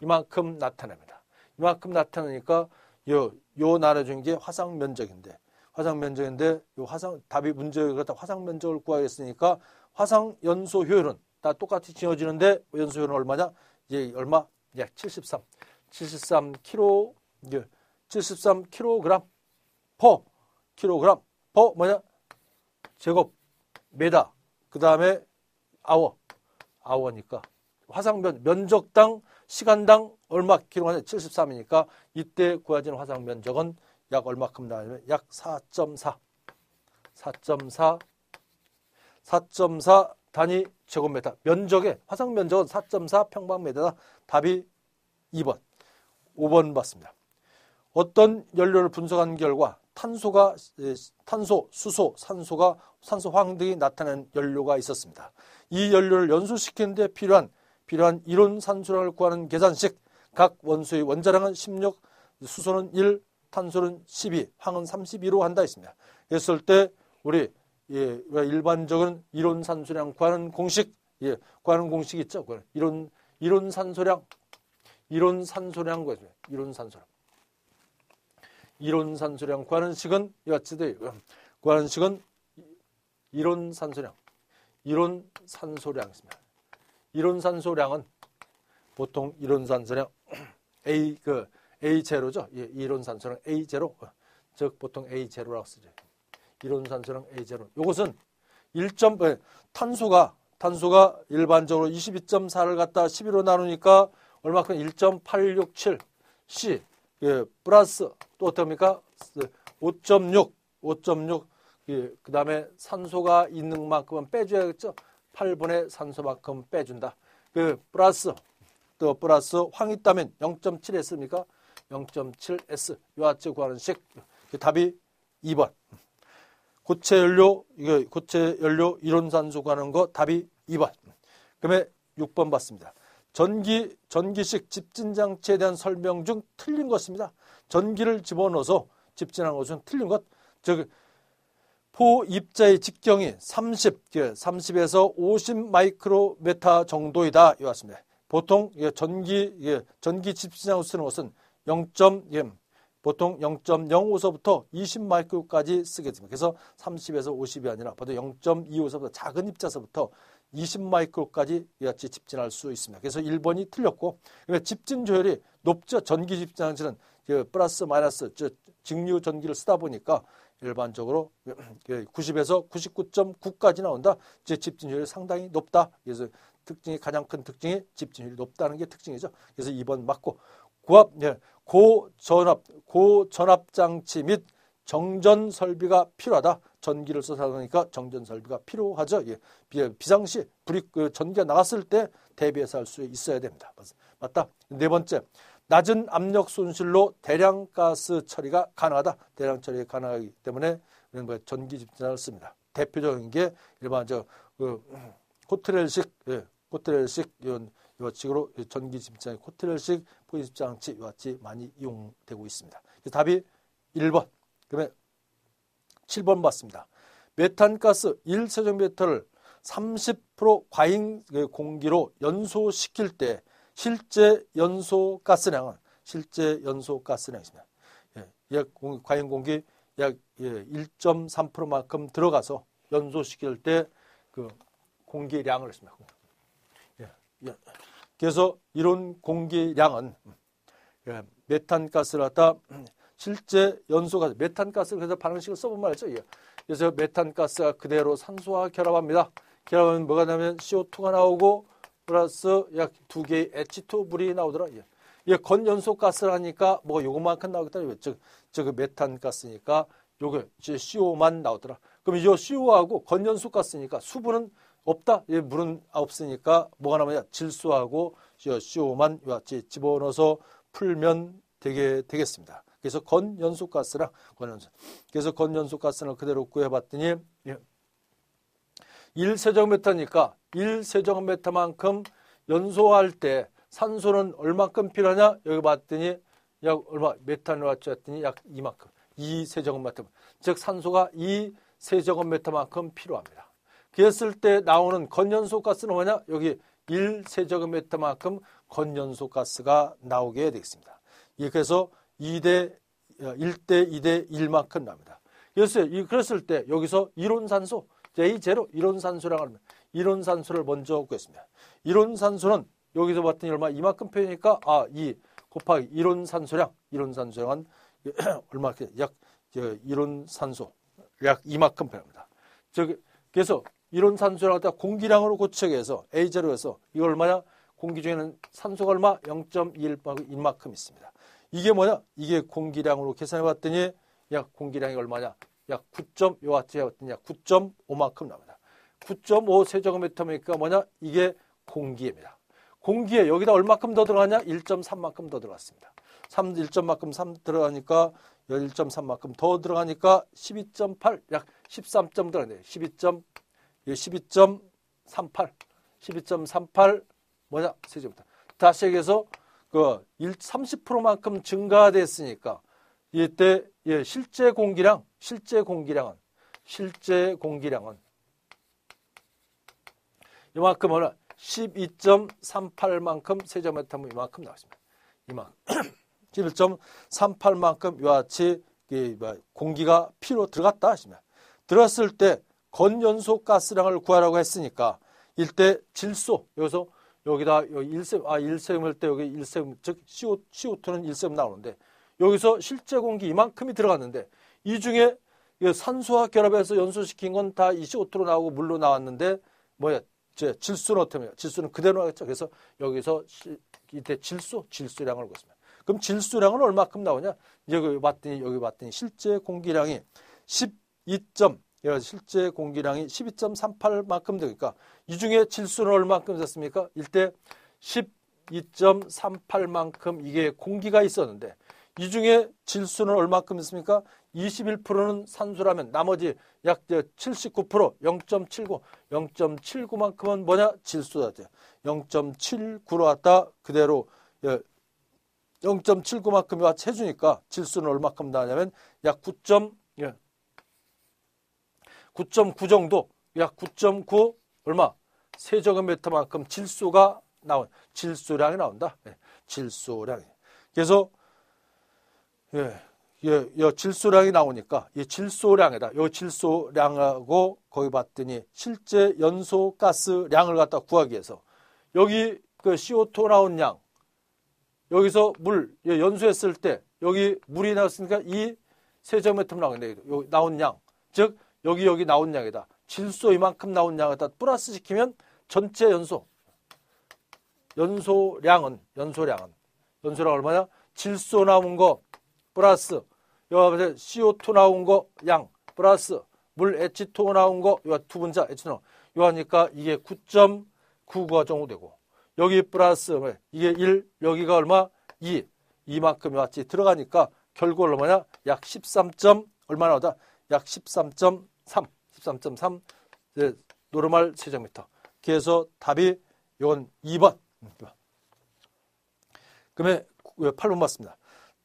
Speaker 1: 이만큼 나타납니다. 이만큼 나타나니까 요, 요 나라 중에 화상 면적인데 화상 면적인데 요 화상 답이 문제그렇다 화상 면적을 구하겠으니까 화상 연소 효율은 다 똑같이 지어지는데 연소 효율은 얼마냐? 이제 예, 얼마? 약 73. 73 킬로 예, 73 킬로그램 퍼 킬로그램 퍼 뭐냐? 제곱 메다. 그다음에 아워. 아워니까 화상면 면적당 시간당 얼마 킬로냐? 73이니까 이때 구해지는 화상 면적은 약 얼마큼 나오냐면 약 4.4. 4.4 4.4 단위 제곱미터 면적에 화성 면적은 4.4 평방미터다. 답이 2번. 5번 봤습니다. 어떤 연료를 분석한 결과 탄소가 탄소, 수소, 산소가 산소 황 등이 나타난 연료가 있었습니다. 이 연료를 연소시키는 데 필요한 필요한 이론 산소량을 구하는 계산식 각 원소의 원자량은 16, 수소는 1, 탄술은 12, 황은 32로 한다 했습니다. 했을 때 우리 예, 일반적인 이론 산소량 구하는 공식, 예, 구하는 공식 있죠. 이론 이론 산소량, 이론 산소량 구하 이론 산소량. 이론 산소량 구하는 식은 이와 같이 돼요. 구하는 식은 이론 산소량, 이론 산소량입니다. 이론 산소량은 보통 이론 산소량 [clears throat] A 그 a 로죠 예, 이론 산소랑 a 로즉 어, 보통 A0라고 쓰죠. 이론 산소랑 a 로이것은 1. 예, 탄소가 탄소가 일반적으로 22.4를 갖다 11로 나누니까 얼마큼 1.867 C 예, 플러스 또 어떻습니까? 5.6 5.6 예, 그다음에 산소가 있는 만큼은 빼줘야겠죠. 8분의 산소만큼 빼준다. 그 플러스 또 플러스 황이 있다면0.7 했습니까? 0.7S 요하체 구하는 식 그 답이 2번 고체 연료 이거 고체 연료 이론산소 구하는 거 답이 2번 그다음 6번 봤습니다. 전기 전기식 집진 장치에 대한 설명 중 틀린 것입니다. 전기를 집어넣어서 집진한 것은 틀린 것. 즉 포입자의 직경이 30, 30에서 50 마이크로메타 정도이다. 이왔습니다. 보통 전기 전기 집진하으로 쓰는 것은 0. 예, 보통 0.05서부터 2 0마이크까지 쓰게 됩니다. 그래서 30에서 50이 아니라 보통 0.25서부터 작은 입자서부터 2 0마이크까지 같이 집진할 수 있습니다. 그래서 1번이 틀렸고 집진 조열이 높죠. 전기 집진하치는그 플러스 마이너스 즉 직류 전기를 쓰다 보니까 일반적으로 90에서 [clears throat] 그 99.9까지 나온다. 즉집진조열이 상당히 높다. 그래서 특징이 가장 큰 특징이 집진율이 높다는 게 특징이죠. 그래서 2번 맞고 고압 예, 고전압, 고전압장치 및 정전 설비가 필요하다. 전기를 써서 하니까 정전 설비가 필요하죠. 예. 비상시 불이 그 전기가 나갔을 때 대비해서 할 수 있어야 됩니다. 맞다. 네 번째. 낮은 압력 손실로 대량 가스 처리가 가능하다. 대량 처리가 가능하기 때문에 이런 거 전기 집전을 씁니다. 대표적인 게 일반 저 그, 호텔식 예, 호텔식 이런 이와 식으로 전기 집장의 코트렐식 포인 집장치 이와 같이 많이 이용되고 있습니다. 답이 1번. 그다음 7번 봤습니다. 메탄가스 1세정 메탄을 30% 과잉 공기로 연소시킬 때 실제 연소 가스량은 실제 연소 가스량입니다. 예, 약 과잉 공기 약 1.3%만큼 예, 들어가서 연소시킬 때 그 공기량을 했니다 예, 예. 그래서 이런 공기량은 예, 메탄가스를 갖다 실제 연소가 메탄가스를 그래서 반응식을 써본말이죠 예. 그래서 메탄가스가 그대로 산소와 결합합니다. 결합하면 뭐가 나면 CO2가 나오고 플러스 약 두 개의 H2불이 나오더라. 예. 예, 건연소가스라니까뭐 요것만큼 나오겠다. 즉, 즉 그 메탄가스니까 요게 CO 만 나오더라. 그럼 이 CO하고 건연소가스니까 수분은 없다. 예, 물은 없으니까 뭐가 남아야 질소하고 c o 만 같이 집어넣어서 풀면 되게 되겠습니다. 그래서 건연소가스랑 건연소. 그래서 건연소가스는 그대로 구해봤더니 예. 1세정메타니까 1세정메타만큼 연소할 때 산소는 얼마큼 필요하냐? 여기 봤더니 약 얼마 메탄을 왔더니 약 이만큼 2세정메타. 즉 산소가 2세정메타만큼 필요합니다. 그랬을 때 나오는 건연소 가스는 뭐냐? 여기 1세제곱미터만큼 건연소 가스가 나오게 되겠습니다. 예, 그래서 2대 1대 어, 2대 1만큼 납니다. 그래서 그랬을 때 여기서 이론산소 J0 이론산소라고 하면 이론산소를 먼저 구했습니다. 이론산소는 여기서 봤더니 얼마 이만큼 표현이니까 아, 2 곱하기 이론산소량 이론산소량은 [clears throat] 얼마 약 이론산소 약 이만큼 표현합니다. 즉 그래서 이런 산소를 갖다 공기량으로 고척기 위해서 A제로 해서 이거 얼마냐? 공기 중에는 산소가 얼마? 0.1만큼 있습니다. 이게 뭐냐? 이게 공기량으로 계산해 봤더니 약 공기량이 얼마냐? 약 9.5와트에 봤더니 약 9.5만큼 나옵니다. 9.5 세제곱미터니까 뭐냐? 이게 공기입니다. 공기에 여기다 얼마큼 더 들어가냐? 1.3만큼 더 들어갔습니다. 3, 1.만큼 3 들어가니까 1 3만큼더 들어가니까 12.8, 약 13점 들어가네요. 12.8. 이게 12.38. 12.38 뭐냐? 세제부터. 다시 얘기해서 그 30%만큼 증가됐으니까 이때 예, 실제 공기량, 실제 공기량은 실제 공기량은 이만큼 은나 12.38만큼 세제메타 이만큼 나왔습니다. 이만큼 11.38만큼 이와 같이 공기가 피로 들어갔다 하시면 들었을 때 건연소 가스량을 구하라고 했으니까 일대 질소 여기서 여기다 아, 여기 일셈 아 일셈 할때 여기 일셈 즉 CO CO2는 일셈 나오는데 여기서 실제 공기 이만큼이 들어갔는데 이 중에 산소와 결합해서 연소시킨 건다이 CO2로 나오고 물로 나왔는데 뭐야 제 질소는 어떻게 해요? 질소는 그대로 나겠죠. 그래서 여기서 이때 질소 질소량을 보겠습니다. 그럼 질소량은 얼마큼 나오냐? 여기 봤더니 여기 봤더니 실제 공기량이 12. 예, 실제 공기량이 12.38만큼 되니까 그러니까 이 중에 질소는 얼마큼 됐습니까? 1대 12.38만큼 이게 공기가 있었는데 이 중에 질소는 얼마큼됐습니까 21%는 산소라면 나머지 약 79%, 0.79, 0.79만큼은 뭐냐? 질소다. 0.79로 왔다 그대로 0.79만큼이 예, 와서 해주니까 질소는 얼마큼 나냐면 약 9. 9.9 정도 약 9.9 얼마 세제곱미터만큼 질소가 나온 질소량이 나온다. 예, 질소량이. 그래서 예, 예, 예, 질소량이 나오니까 이 질소량에다 요 질소량하고 거기 봤더니 실제 연소 가스량을 갖다 구하기 위해서 여기 그 CO2 나온 양 여기서 물 예, 연소했을 때 여기 물이 나왔으니까 이 세제곱미터 나오겠네. 나온 양. 즉 여기 여기 나온 양이다. 질소 이만큼 나온 양이다. 플러스 시키면 전체 연소 연소량은 연소량은 연소량 얼마냐? 질소 나온 거 플러스 여기 보세요. CO2 나온 거 양 플러스 물 H2O 나온 거 요 두 분자 H2O 요 하니까 이게 9.99가 정도 되고 여기 플러스 이게 1 여기가 얼마? 2 이만큼 이 왔지 들어가니까 결과 얼마냐? 약 13. 얼마 나오다? 약 13. 3, 13.3 네, 노르말 세제미터. 그래서 답이 이건 2번. 그에면 8번 맞습니다.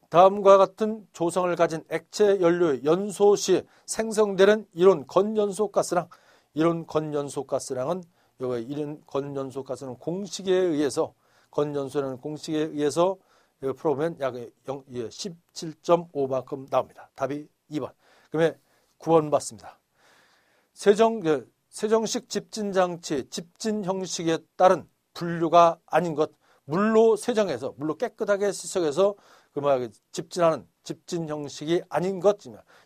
Speaker 1: 다음과 같은 조성을 가진 액체 연료의 연소 시 생성되는 이론 건연소 가스랑 이론 건연소 가스랑은 여기 이론 건연소 가스는 공식에 의해서 건연소라는 공식에 의해서 풀어보면 약 17.5만큼 예, 나옵니다. 답이 2번. 그러면 9번 맞습니다. 세정, 예, 세정식 집진장치, 집진 형식에 따른 분류가 아닌 것, 물로 세정해서, 물로 깨끗하게 씻해서그 말에 집진하는 집진 형식이 아닌 것,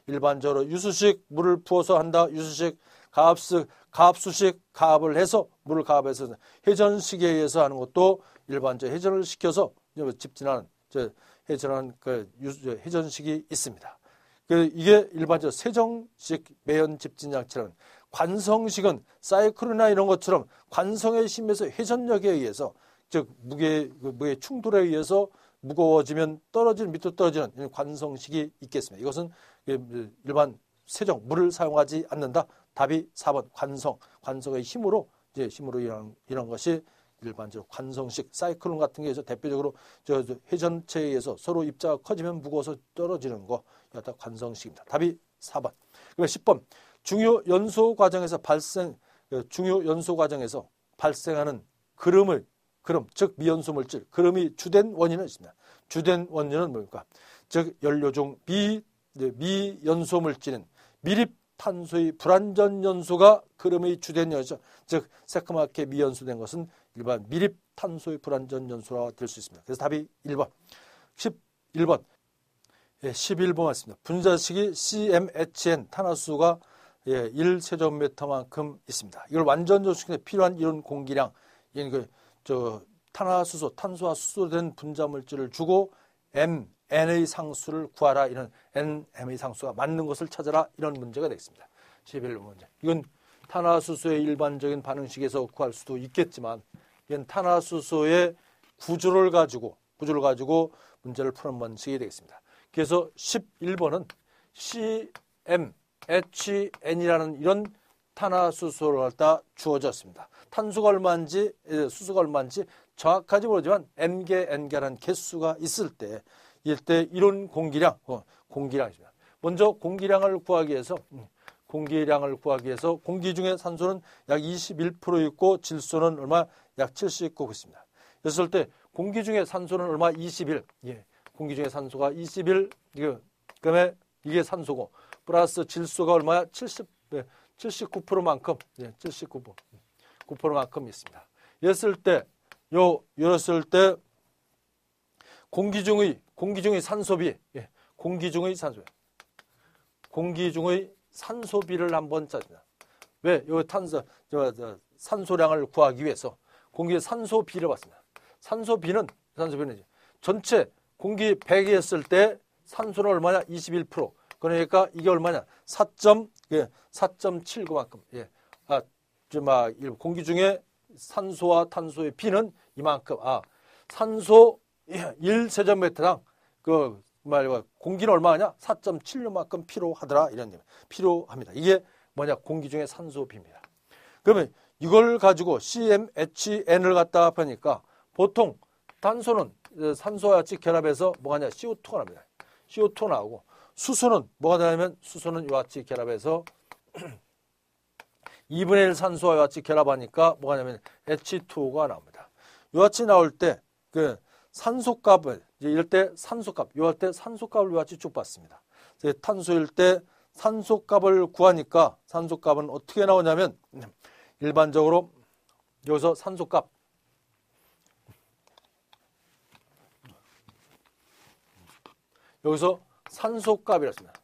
Speaker 1: 일반적으로 유수식 물을 부어서 한다, 유수식 가압수, 가압수식 가압을 해서 물을 가압해서 회전식에 의해서 하는 것도 일반적 으로 회전을 시켜서 집진하는 회전하는 그 유수, 회전식이 있습니다. 이게 일반적 세정식 매연 집진장치라는 관성식은 사이클이나 이런 것처럼 관성의 힘에서 회전력에 의해서 즉 무게 그 무게 충돌에 의해서 무거워지면 떨어지는 밑으로 떨어지는 관성식이 있겠습니다. 이것은 그 일반 세정 물을 사용하지 않는다. 답이 4번 관성 관성의 힘으로 이제 힘으로 이런 이런 것이 일반적으로 관성식 사이클론 같은 게 대표적으로 저 회전체에 의해서 서로 입자가 커지면 무거워서 떨어지는 거 이것다 관성식입니다. 답이 4번. 그럼 10번. 중요 연소 과정에서 발생 그 중요 연소 과정에서 발생하는 그름을 그름 즉 미연소 물질 그름이 주된 원인은 있습니다. 주된 원인은 뭡니까즉 연료 중 미, 미연소 물질은 미립 탄소의 불완전 연소가 그름의 주된 연소 즉 새카맣게 미연소된 것은 일반 미립 탄소의 불완전 연소라될 수 있습니다. 그래서 답이 1번. 11번 예, 11번 맞습니다. 분자식이 CmHn 탄화수가 예, 1세제곱미터만큼 있습니다. 이걸 완전 조식에 필요한 이런 공기량, 이건 그, 저, 탄화수소, 탄소와 수소로 된 분자물질을 주고 m, n의 상수를 구하라. 이런 n, m의 상수가 맞는 것을 찾아라. 이런 문제가 되겠습니다. 11번 문제. 이건 탄화수소의 일반적인 반응식에서 구할 수도 있겠지만 이건 탄화수소의 구조를 가지고 구조를 가지고 문제를 푸는 방식이 되겠습니다. 그래서 11번은 CmHN이라는 이런 탄화수소를 갖다 주어졌습니다. 탄소가 얼마인지 수소가 얼마인지 정확하지 모르지만 m 계 n 계라는 개수가 있을 때 이때 이런 공기량, 어, 공기량이죠. 먼저 공기량을 구하기 위해서 음, 공기량을 구하기 위해서 공기 중에 산소는 약 21% 있고 질소는 얼마 약79% 있습니다. 그랬을 때 공기 중에 산소는 얼마 21. 예. 공기 중에 산소가 21, 그 다음에 이게 산소고 플러스 질소가 얼마야? 70, 네, 79%만큼, 예, 79%, 9%만큼 있습니다. 였을 때, 요, 이랬을 때 공기 중의 공기 중의 산소비, 예, 공기 중의 산소비, 공기 중의 산소비를 한번 짜줍니다. 왜? 요 탄소, 저, 저, 산소량을 구하기 위해서 공기의 산소비를 봤습니다. 산소비는 산소비는 전체 공기 100이 했을 때 산소는 얼마냐? 21%. 그러니까 이게 얼마냐? 4. 예, 4.79만큼. 예. 아, 막 공기 중에 산소와 탄소의 비는 이만큼. 아, 산소 1세제곱미터당 그 말과 뭐 공기는 얼마냐? 4.76만큼 필요하더라 이런 얘 필요합니다. 이게 뭐냐? 공기 중에 산소 비입니다. 그러면 이걸 가지고 CmHn을 갖다 보니까 보통 탄소는 그 산소와 같이 결합해서 뭐가 냐 CO2가 납니다. CO2 나오고 수소는 뭐가 되냐면 수소는 이와 같이 결합해서 2분의 [clears throat] 1 산소와 같이 결합하니까 뭐가 냐면 H2O가 나옵니다. 이와 같이 나올 때 그 산소값을 이럴 때 산소값, 이럴 때 산소값을 이와 같이 쭉 봤습니다. 탄소일 때 산소값을 구하니까 산소값은 어떻게 나오냐면 [clears throat] 일반적으로 여기서 산소값 여기서 산소값이라고 씁니다.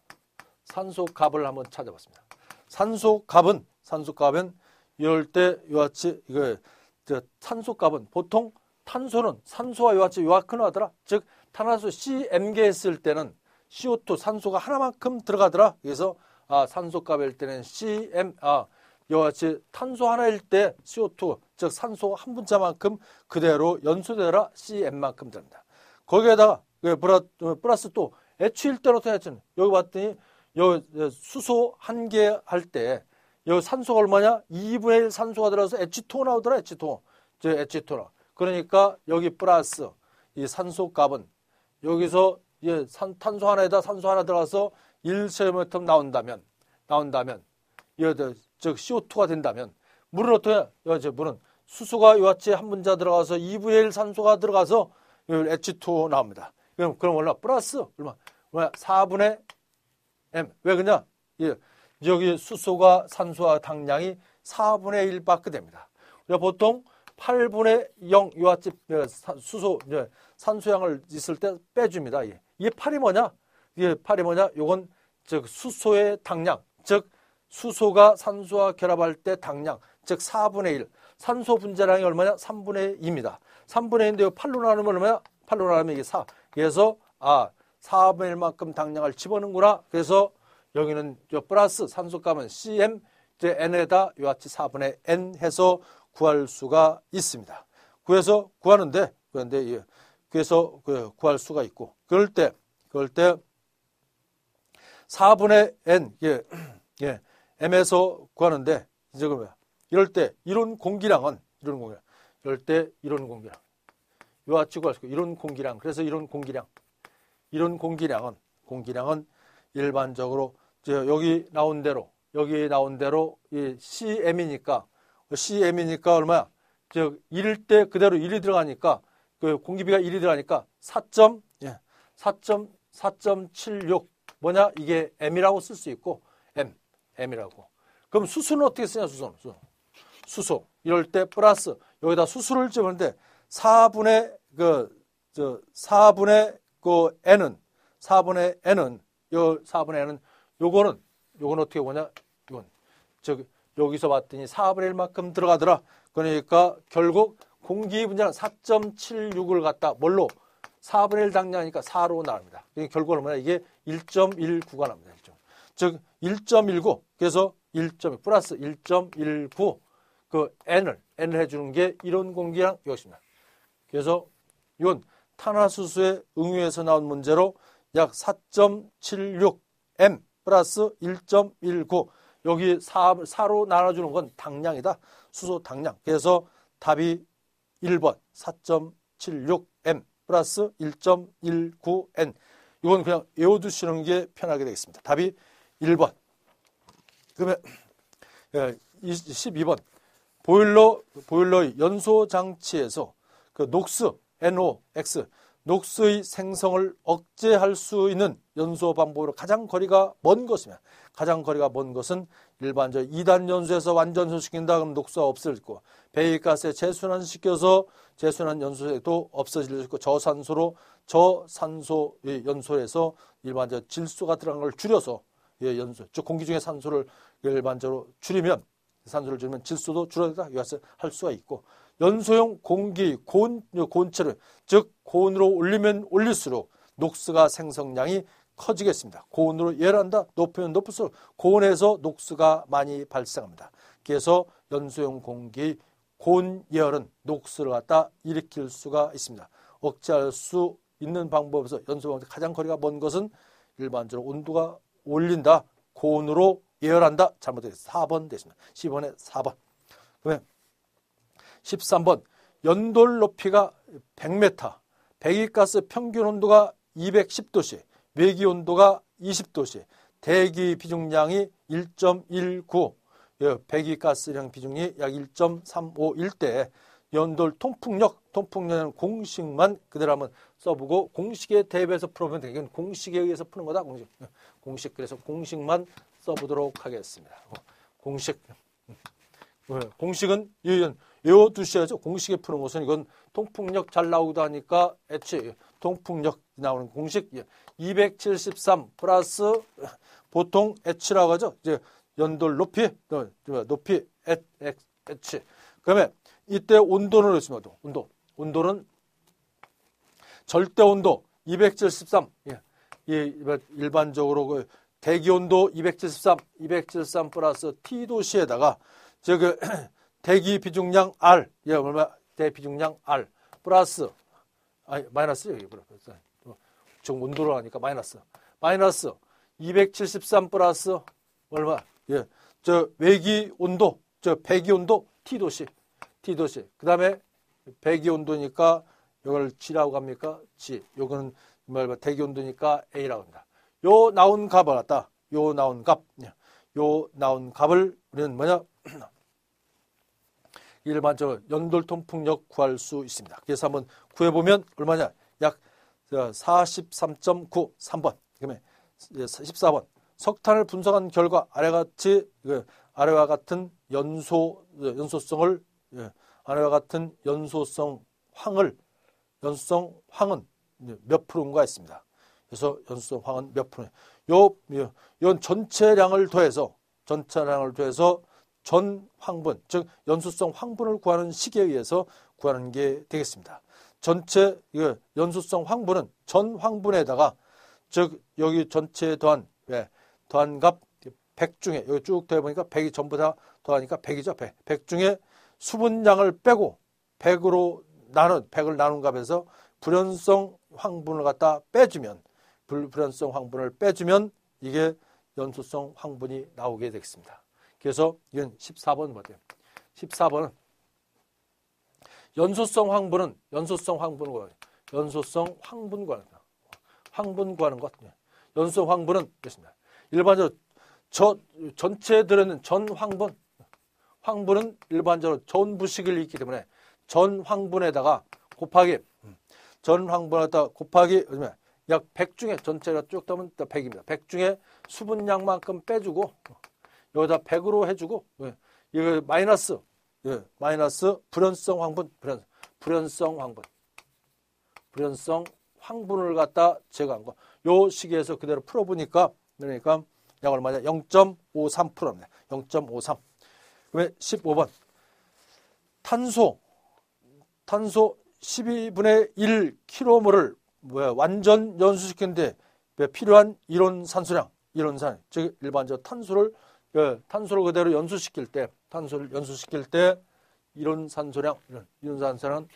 Speaker 1: 산소값을 한번 찾아봤습니다. 산소값은 산소값은 이럴 때 이와 같이 이저 산소값은 보통 탄소는 산소와 이와 같이 요크은 하더라. 즉 탄화수 CMG 했을 때는 CO2 산소가 하나만큼 들어가더라. 그래서 아, 산소값일 때는 CM 아 이와 같 탄소 하나일 때 CO2 즉 산소 한 분자만큼 그대로 연소되라 CM만큼 됩니다. 거기에다가 그 플러스 또 H1 때로 했잖아요. 여기 봤더니 여 수소 한 개 할때여 산소가 얼마냐? 2분의 1 산소가 들어서 H2 나오더라. H2. 저 H2라. 그러니까 여기 플러스 이 산소 값은 여기서 예, 산, 탄소 하나에다 산소 하나 들어가서 1세미터 나온다면 나온다면 예, 즉 CO2가 된다면 물은 어떻게 예, 물은 수소가 요아치 한 분자 들어가서 2분의 1 산소가 들어가서 H2 나옵니다. 그럼, 그럼 얼마? 플러스, 얼마? 얼마? 4분의 M. 왜그냐 예. 여기 수소가 산소와 당량이 4분의 1밖에 됩니다. 우리가 보통 8분의 0 요아집 예, 수소 산소양을 있을 때 빼줍니다. 예. 이 8이 뭐냐? 이게 8이 뭐냐? 요건 즉 수소의 당량, 즉 수소가 산소와 결합할 때 당량, 즉 4분의 1. 산소 분자량이 얼마냐? 3분의 2입니다. 3분의 1인데 8로 나누면 얼마냐? 8로 나누면 이게 4. 그래서 아 4분의 1만큼 당량을 집어넣는구나. 그래서 여기는 요 플러스 산소감은 cm 이제 n에다 이아치이 4분의 n 해서 구할 수가 있습니다. 그래서 구하는데 그런데 예, 그래서 그 구할 수가 있고 그럴 때 그럴 때 4분의 n 예, [clears throat] 예 m에서 구하는데 이제 그러면 이럴 때 이론 공기량은 이론 공기량 이럴 때 이론 공기량 요아치고 할수 이런 공기량 그래서 이런 공기량 이런 공기량은 공기량은 일반적으로 여기 나온 대로 여기 나온 대로 이 cm이니까 cm이니까 얼마야? 즉 1일 때 그대로 1이 들어가니까 그 공기비가 1이 들어가니까 4. 4.4.76 예, 뭐냐? 이게 m이라고 쓸 수 있고 m m이라고. 그럼 수소는 어떻게 쓰냐 수소 수소. 수소 이럴 때 플러스 여기다 수소를 집었는데 4분의 그, 저, 4분의 그 n은, 4분의 n은, 요 4분의 n은, 요거는, 요건 어떻게 보냐? 이건. 저기, 여기서 봤더니 4분의 1만큼 들어가더라. 그러니까 결국 공기 분자는 4.76을 갖다 뭘로? 4분의 1 당량이니까 4로 나옵니다. 그러니까 결국 얼뭐냐 이게 1.19가 나옵니다. 1. 즉, 1.19. 그래서 1.1 플러스 1.19 그 n을 n을 해주는 게이런 공기랑 이것입니다. 그래서 이건 탄화수소의 응유에서 나온 문제로 약 4.76m 플러스 1.19 여기 4, 4로 나눠주는 건 당량이다. 수소 당량. 그래서 답이 1번 4.76m 플러스 1.19n 이건 그냥 외워두시는 게 편하게 되겠습니다. 답이 1번. 그러면 12번 예, 보일러 보일러의 연소 장치에서 그 녹스, NOx, 녹스의 생성을 억제할 수 있는 연소 방법으로 가장 거리가 먼 것이면 가장 거리가 먼 것은 일반적 2단 연소에서 완전소식인다 그럼 녹수가 없어지고 배기가스에 재순환시켜서 재순환 연소색도 없어질 수 있고 저산소로 저산소의 연소에서 일반적 질소가 들어간 걸 줄여서 예, 연소 즉 공기 중에 산소를 일반적으로 줄이면 산소를 줄이면 질소도 줄어들다 이와서 할 수가 있고 연소용 공기 곤, 곤체를 즉 고온으로 올리면 올릴수록 녹스가 생성량이 커지겠습니다. 고온으로 열한다 높으면 높을수록 고온에서 녹스가 많이 발생합니다. 그래서 연소용 공기 고 곤열은 녹스를 갖다 일으킬 수가 있습니다. 억제할 수 있는 방법에서 연소방에 가장 거리가 먼 것은 일반적으로 온도가 올린다. 고온으로 예열한다. 잘못됐습니다. 4번 되겠습니다. 10번에 4번. 그러면 13번 연돌 높이가 100m, 배기가스 평균 온도가 210도씨, 외기 온도가 20도씨, 대기 비중량이 1.19, 배기가스량 예, 비중이 약 1.351대 연돌 통풍력, 통풍력은 공식만 그대로 한번 써보고 공식에 대비해서 풀어보면 되겠 이건 공식에 의해서 푸는 거다. 공식. 공식 그래서 공식만 써보도록 하겠습니다. 공식. [laughs] 예, 공식은 이건 요워두셔야죠 공식에 푸는 것은 이건 통풍력 잘 나오다 하니까 애초에 통풍력 나오는 공식 273 예, 플러스 보통 H라고 하죠. 이제 연돌 높이, 어, 뭐 높이 H. 그다음에 이때 온도는 어렇습니다 온도. 온도는 절대 온도 273. 예. 일반적으로 그 대기 온도 273, 273 플러스 T 도시에다가 저그 [clears throat] 대기 비중량 R 예 얼마 대비중량 R 플러스 아니 마이너스 여기 플러스 지금 온도로 하니까 마이너스 마이너스 273 플러스 얼마 예저 외기 온도 저 배기 온도 T 도시 T 도시 그 다음에 배기 온도니까 이걸 G라고 합니까 G 요거는 말 뭐 대기 온도니까 A라고 합니다 요 나온 값을 갖다 요 나온 값요 예. 나온 값을 우리는 뭐냐 일반적으로 연돌통풍력 구할 수 있습니다. 그래서 한번 구해보면 얼마냐? 약 43.9, 3번. 그다음 14번. 석탄을 분석한 결과 아래같이 그 아래와 같은 연소 예, 연소성을 예, 아래와 같은 연소성 황을 연소성 황은 몇 프로인가 했습니다 그래서 연소성 황은 몇 프로? 요요 전체량을 더해서 전체량을 더해서 전 황분, 즉 연수성 황분을 구하는 식에 의해서 구하는 게 되겠습니다. 전체 그 연수성 황분은 전 황분에다가 즉 여기 전체에 더한 왜 예, 더한 값100 중에 여기 쭉 더해 보니까 100이 전부 다 더하니까 100이죠. 100. 100 중에 수분량을 빼고 100으로 나눈 100을 나눈 값에서 불연성 황분을 갖다 빼주면 불, 불연성 황분을 빼주면 이게 연소성 황분이 나오게 되겠습니다. 그래서 이건 14번 뭐예요? 14번은 연소성 황분은 연소성 황분과 을 연소성 황분과 황분과는 것연소 황분은 됐습니다 일반적으로 저 전체에 들어있는 전황분 황분은 일반적으로 전부식을 읽기 때문에 전황분에다가 곱하기 음, 전황분에다 곱하기 약100 중에 전체가 쭉 떠면 100입니다. 100 중에 수분량만큼 빼주고 여기다 100으로 해주고 예. 이거 마이너스 예. 마이너스 불연성 황분 불연, 불연성 황분 불연성 황분을 갖다 제거한 거. 요 시기에서 그대로 풀어보니까 그러니까 약 얼마냐? 0.53%입니다. 0.53. 그러면 15번 탄소 탄소 12분의 1km를 뭐 완전 연소시키는데 필요한 이론 산소량, 이론산, 즉 일반적 탄소를 그 탄소를 그대로 연소시킬때 탄소를 연소시킬때 이런 산소량 이런 이런 산소량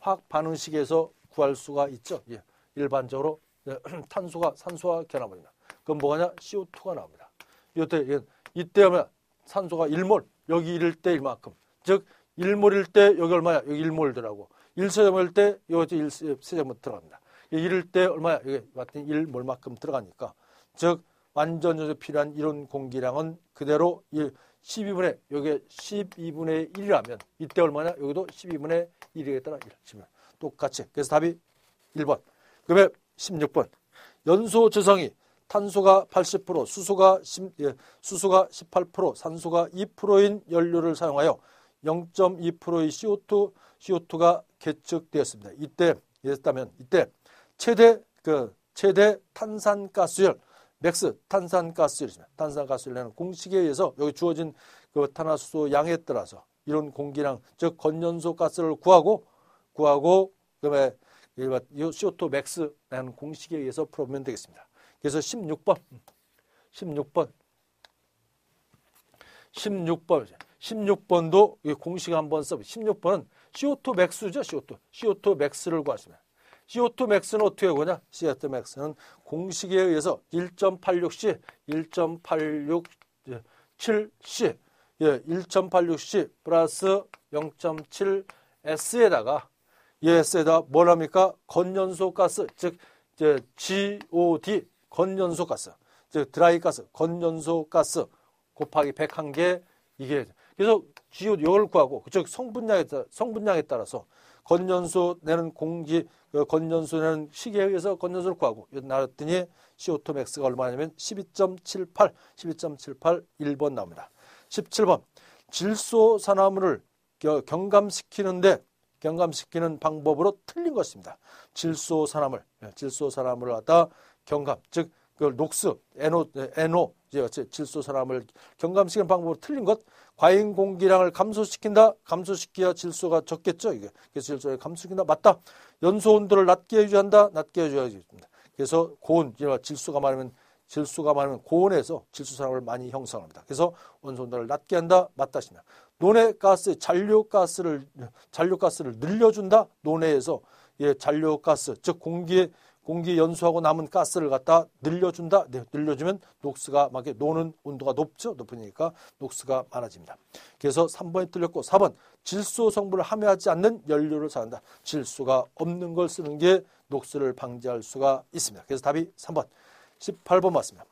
Speaker 1: 화학 반응식에서 구할 수가 있죠. 예. 일반적으로 예, [clears throat] 탄소가 산소와 결합합니다. 그럼 뭐가냐? CO2가 나옵니다. 이때 예, 이때 하면 산소가 1몰 여기 1일 때 1만큼 즉 1몰일 때 여기 얼마야? 여기 1몰 들어고 1세제몰일 때 여기 1세제몰 들어갑니다. 이일때 얼마야? 여기 같은 1몰만큼 들어가니까 즉 완전적으로 필요한 이론 공기량은 그대로 1, 12분의 여기 12분의 1이라면 이때 얼마냐? 여기도 12분의 1이겠 따라 1. 12. 똑같이. 그래서 답이 1번. 그다음에 16번. 연소 조성이 탄소가 80%, 수소가 10, 예, 수소가 18%, 산소가 2%인 연료를 사용하여 0.2%의 CO2 CO2가 개척되었습니다. 이때 이랬다면 이때 최대 그 최대 탄산가스열 맥스 탄산가스 를탄산가스를내는 공식에 의해서 여기 주어진 그 탄화수소 양에 따라서 이런 공기량 즉 건연소 가스를 구하고 구하고 그다음에 이른바 CO2 맥스라는 공식에 의해서 풀어보면 되겠습니다. 그래서 16번 16번 16번 16번도 이 공식 한번 써보 16번은 CO2 맥스죠. CO2 CO2 맥스를 구하시면 c 오2맥스는 어떻게 구냐? CO2 맥스는 공식에 의해서 1.86C, 1.867C, 예, 1.86C 예, 플러스 0.7S에다가 ES에다 예, 뭐랍니까 건연소 가스, 즉 이제 GOD 건연소 가스, 즉 드라이 가스, 건연소 가스 곱하기 101개 이게 그래서 GOD 이걸 구하고 그쪽 성분량에 성분량에 따라서 건전수 내는 공기, 그 건전수 내는 시계에 의해서 건전수를 구하고 나눴더니 CO2 m 스가 얼마냐면 12.78, 12.78 1번 나옵니다. 17번 질소 산화물을 경감시키는데 경감시키는 방법으로 틀린 것입니다. 질소 산화물, 예, 질소 산화물을 갖다 경감, 즉그 녹스, NO, NO 이제 질소 사람을 경감시키는 방법으로 틀린 것 과잉 공기량을 감소시킨다 감소시켜야 질소가 적겠죠 이게 그래서 질소를 감소시킨다 맞다 연소 온도를 낮게 유지한다 낮게 유지해야겠습니다 그래서 고온 질소가 많으면 질소가 많으면 고온에서 질소 사람을 많이 형성합니다. 그래서 원소 온도를 낮게 한다. 맞다시면 논해 가스 잔류 가스를 잔류 가스를 늘려준다. 논해에서 예 잔류 가스 즉 공기의 공기 연소하고 남은 가스를 갖다 늘려준다. 네, 늘려주면 녹스가 막 노는 온도가 높죠. 높으니까 녹스가 많아집니다. 그래서 3번이 틀렸고 4번 질소 성분을 함유하지 않는 연료를 사용한다. 질소가 없는 걸 쓰는 게 녹스를 방지할 수가 있습니다. 그래서 답이 3번 18번 맞습니다.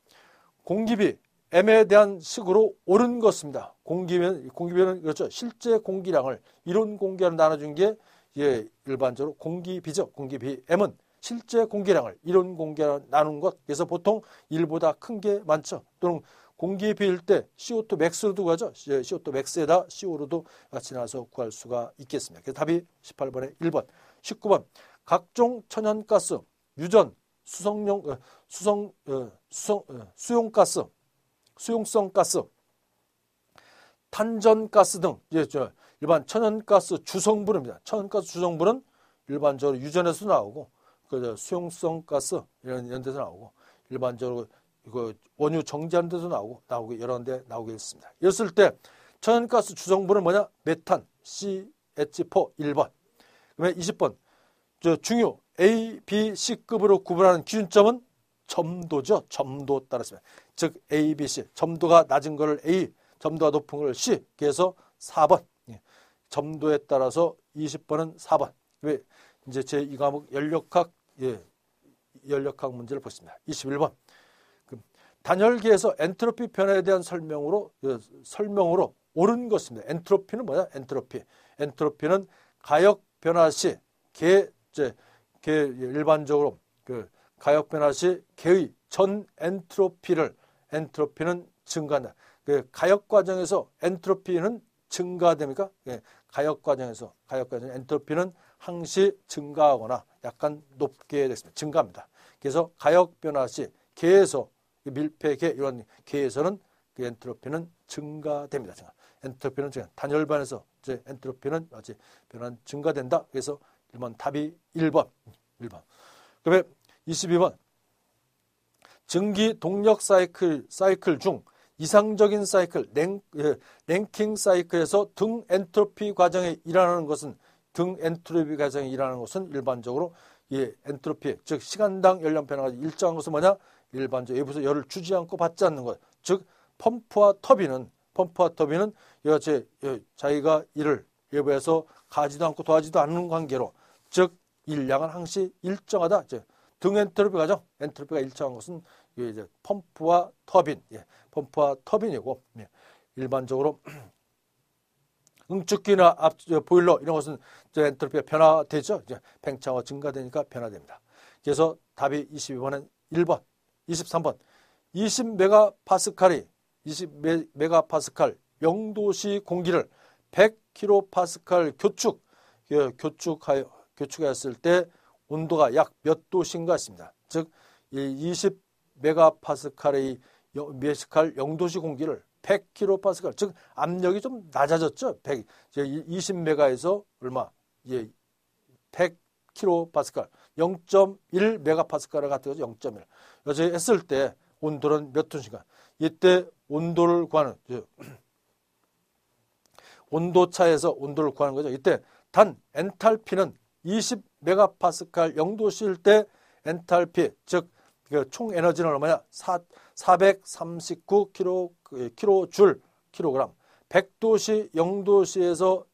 Speaker 1: 공기비 M에 대한 식으로 옳은 것입니다. 공기면, 공기비는 그렇죠. 실제 공기량을 이론 공기로 나눠준 게 예, 일반적으로 공기비죠. 공기비 M은 실제 공기량을 이론 공기량 나눈 것 그래서 보통 1보다 큰 게 많죠. 또는 공기에 비일 때 CO2 맥스로도 구하죠. CO2 맥스에다 CO로도 지나서 구할 수가 있겠습니다. 그래서 답이 18번에 1번, 19번 각종 천연가스, 유전, 수성용, 어, 수성, 어, 수성, 어, 수용가스, 수용성가스, 탄전가스 등 일반 천연가스 주성분입니다. 천연가스 주성분은 일반적으로 유전에서 나오고 그 수용성 가스 이런 이런 데서 나오고 일반적으로 이 원유 정제하는 데서 나오고 나오고 여러 데 나오게 있습니다. 이랬을 때 천연가스 주성분은 뭐냐? 메탄 CH4 1번. 그다음에 20번. 저 중요 A, B, C급으로 구분하는 기준점은 점도죠. 점도 따랐습니다. 즉 A, B, C. 점도가 낮은 거를 A, 점도가 높은 걸 C. 그래서 4번. 예. 점도에 따라서 20번은 4번. 왜 이제 제2과목 연력학 예, 연력학 문제를 보겠습니다. 21번. 그 단열기에서 엔트로피 변화에 대한 설명으로 예, 설명으로 옳은 것입니다. 엔트로피는 뭐야? 엔트로피. 엔트로피는 가역 변화 시 개, 제, 개 예, 일반적으로 그 가역 변화 시 개의 전 엔트로피를 엔트로피는 증가한다. 그 가역 과정에서 엔트로피는 증가됩니까? 예, 가역 과정에서 가역 과정 엔트로피는 항시 증가하거나 약간 높게 됐습니다. 증가합니다. 그래서 가역 변화 시 계속 밀폐계 이런 계에서는그 엔트로피는 증가됩니다. 증 엔트로피는 증가. 단열반에서 이제 엔트로피는 이제 변환 증가된다. 그래서 1번 답이 1번. 1번. 그다음에 22번. 증기 동력 사이클 사이클 중 이상적인 사이클 랭, 예, 랭킹 사이클에서 등 엔트로피 과정에 일어나는 것은 등 엔트로피 과정이 일어는 것은 일반적으로 예, 엔트로피 즉 시간당 열량 변화가 일정한 것은 뭐냐? 일반적으로 외부에서 열을 주지 않고 받지 않는 것. 즉 펌프와 터빈은 펌프와 터빈은 여하체 자기가 일을 외부에서 가지도 않고 도와지도 않는 관계로 즉 일량은 항시 일정하다. 즉 등 엔트로피 과정 엔트로피가 일정한 것은 이제 펌프와 터빈 예, 펌프와 터빈이고 예, 일반적으로 [clears throat] 응축기나 앞, 보일러 이런 것은 엔트로피가 변화되죠. 이제 팽창화 증가되니까 변화됩니다. 그래서 답이 22번은 1번, 23번. 20메가파스칼이 20메가파스칼 영도시 공기를 100kPa 교축 그 교축하여 교축하을때 온도가 약 몇 도신가 했습니다. 즉20 메가파스칼의 메스칼 영도시 공기를 100kPa, 즉 압력이 좀 낮아졌죠. 100, 20메가에서 얼마? 예, 100kPa, 0.1메가파스칼 같은 거죠. 0.1. 여전히 했을 때 온도는 몇 톤인가? 이때 온도를 구하는 [clears throat] 온도 차에서 온도를 구하는 거죠. 이때 단 엔탈피는 20메가파스칼 0도씨일 때 엔탈피 즉총 그 에너지는 얼마냐? 4, 439kJ 킬로 그, 예, 줄 킬로그램 1 0 0도시0도시에서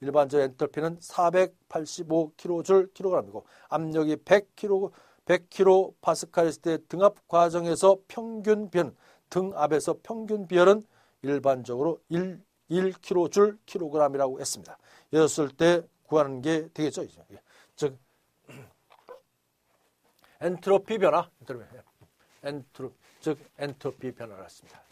Speaker 1: 일반적 엔탈피는 485킬로줄 킬로그램이고 압력이 100킬로 100킬로파스칼일 때 등압 과정에서 평균 변 등압에서 평균 비열은 일반적으로 1 1킬로줄 킬로그램이라고 했습니다. 이었을때 구하는 게 되겠죠. 예. 즉 [clears throat] 엔트로피 변화, 엔트로피, 예. 엔트로, 즉 엔트로피 변화를 했습니다.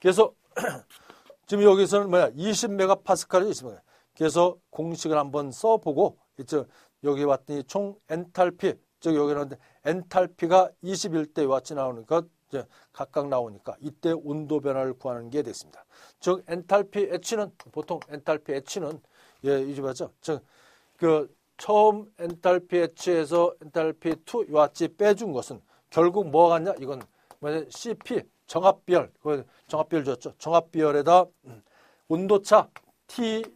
Speaker 1: 그래서 [clears throat] 지금 여기서는 뭐야 20메가파스칼이 있습니다. 그래서 공식을 한번 써보고 이죠 여기 왔더니 총 엔탈피 즉 여기 나오는데 엔탈피가 21대 와치 나오니까 이제 각각 나오니까 이때 온도 변화를 구하는 게 됐습니다. 즉 엔탈피 H는 보통 엔탈피 H는 예, 이제 맞죠? 즉그 처음 엔탈피 H에서 엔탈피 2 와치 빼준 것은 결국 뭐가 갔냐? 이건 뭐냐? CP 정합별그정합별 줬죠. 정합별에다 음, 온도차 T2,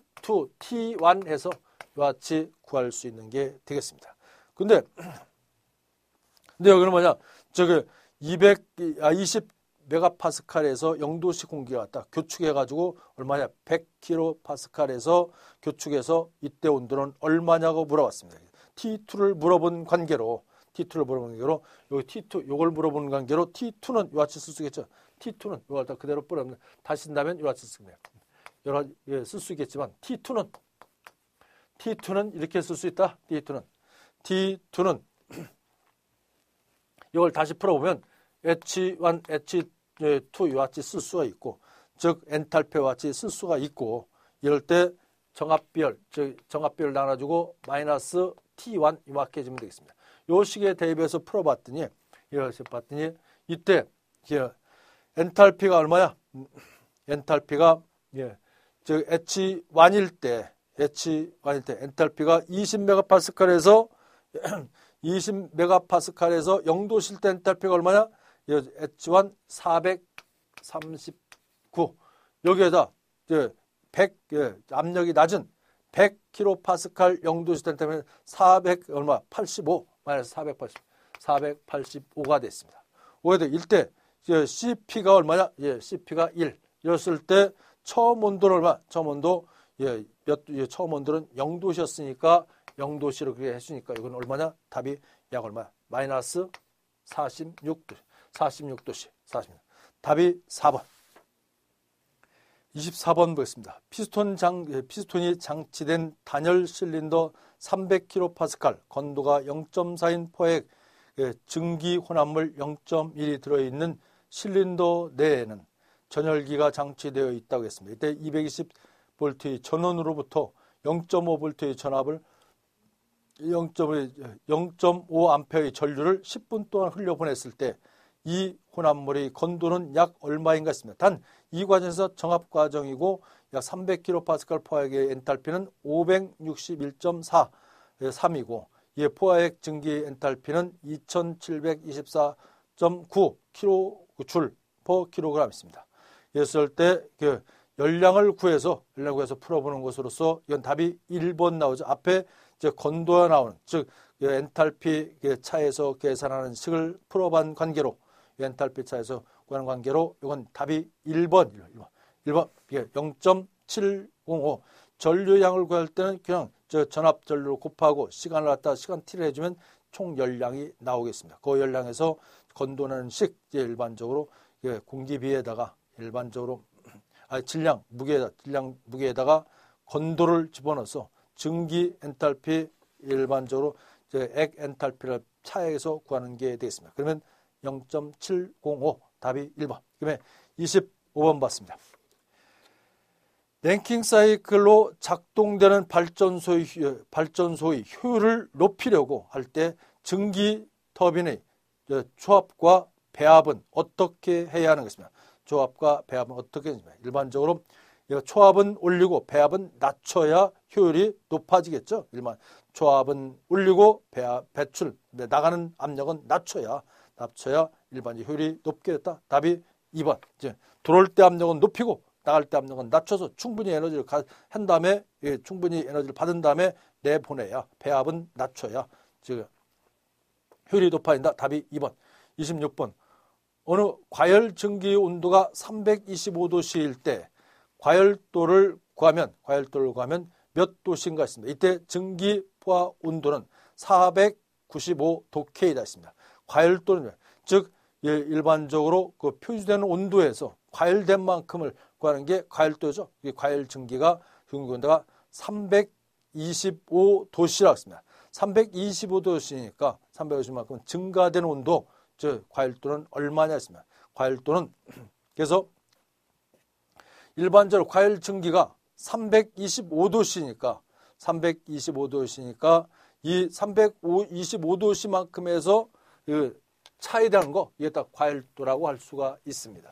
Speaker 1: T1 해서 같이 구할 수 있는 게 되겠습니다. 근데, 근데 여기는 뭐냐. 저기 2 0 아, 20 메가파스칼에서 영도시 공기가 왔다. 교축해가지고 얼마냐? 100kp에서 교축해서 이때 온도는 얼마냐고 물어봤습니다. T2를 물어본 관계로 T2를 물어보는 관계로 여기 T2 요걸 물어보는 관계로 T2는 이와 치쓸수 있겠죠. T2는 요걸 같 그대로 뿌려면 다시 쓴다면 이와 같이 네요 여러 예, 쓸 수 있겠지만 T2는 T2는 이렇게 쓸 수 있다. T2는 T2는 이걸 [clears throat] 다시 풀어보면 H1, H2 이와 치쓸 수가 있고 즉엔탈페와 같이 쓸 수가 있고 이럴 때 정합비열 즉 정합비열 나눠주고 마이너스 T1 이만큼 해주면 되겠습니다. 요식에 대입해서 풀어봤더니 이렇게 예, 봤더니 이때 예, 엔탈피가 얼마야? 엔탈피가 예, 즉 H 완일 때 H 완일 때 엔탈피가 20메가파스칼에서 20메가파스칼에서 [clears throat] 0도실 때 엔탈피가 얼마냐? 예, H1 439 여기에다 예, 100 예, 압력이 낮은 100kPa 0도실 때때400 얼마 85 마이너스 480, 485가 됐습니다. 오해도 1대 예, CP가 얼마냐? 예, CP가 1. 이랬을 때 처음 온도는 얼마? 처음 온도 예, 몇, 예, 처음 온도는 0도시였으니까 0도시로 그게 했으니까 이건 얼마냐? 답이 약 얼마? 마이너스 46도, 46도시, 46. 답이 4번. 24번 보겠습니다. 피스톤 장, 예, 피스톤이 장치된 단열 실린더 300kPa, 건도가 0.4인 포획, 예, 증기 혼합물 0.1이 들어있는 실린더 내에는 전열기가 장치되어 있다고 했습니다. 이때 220V의 전원으로부터 0.5V의 전압을 0.5A의 전류를 10분 동안 흘려보냈을 때 이 혼합물의 건도는 약 얼마인가 했습니다. 단이 과정에서 정합 과정이고 약 300kPa 포화액의 엔탈피는 561.4 3이고 이에 포화액 증기 엔탈피는 2724.9kJ per kg 있습니다. 예쓸 때그 열량을 구해서 열량 구해서 풀어보는 것으로서 이건 답이 1번 나오죠. 앞에 이제 건도에 나오는 즉 그 엔탈피 그 차에서 계산하는 식을 풀어본 관계로 엔탈피 차에서 구하는 관계로 이건 답이 1번, 1번, 1번. 이게 0.705. 전류량을 구할 때는 그냥 저 전압 전류를 곱하고 시간을 갖다 시간 t를 해주면 총 열량이 나오겠습니다. 그 열량에서 건도는 식 일반적으로 공기비에다가 일반적으로 아 질량 무게에다 질량 무게에다가 건도를 집어넣어서 증기 엔탈피 일반적으로 이액 엔탈피를 차액에서 구하는 게 되겠습니다. 그러면 0.705 답이 1번. 그다음 25번 봤습니다. 랭킹 사이클로 작동되는 발전소의, 발전소의 효율을 높이려고 할 때 증기 터빈의 조합과 배합은 어떻게 해야 하는 것입니다. 조합과 배합은 어떻게 해냐 일반적으로 초합은 올리고 배합은 낮춰야 효율이 높아지겠죠. 일반 초합은 올리고 배합, 배출, 나가는 압력은 낮춰야, 낮춰야 1번이 효율이 높게 됐다. 답이 2번. 이제 들어올 때 압력은 높이고 나갈 때 압력은 낮춰서 충분히 에너지를 가, 한 다음에 예, 충분히 에너지를 받은 다음에 내보내야 배합은 낮춰야 지금 효율이 높아진다. 답이 2번. 26번. 어느 과열 증기 온도가 325도씨일 때 과열도를 구하면 과열도를 구하면 몇 도씨인가 했습니다. 이때 증기 포화 온도는 495도 K다 했습니다. 과열도는 즉 예, 일반적으로 그 표시되는 온도에서 과열된 만큼을 구하는 게 과열도죠. 이 과열 증기가 증기온도가 325도씨라고 했습니다. 325도씨니까 350만큼 증가된 온도, 즉 과열도는 얼마냐 했습니다. 과열도는 [clears throat] 그래서 일반적으로 과열 증기가 325도씨니까 325도씨니까 이 325도씨만큼에서 그 차에 대한 거 이게 딱 과열도라고 할 수가 있습니다.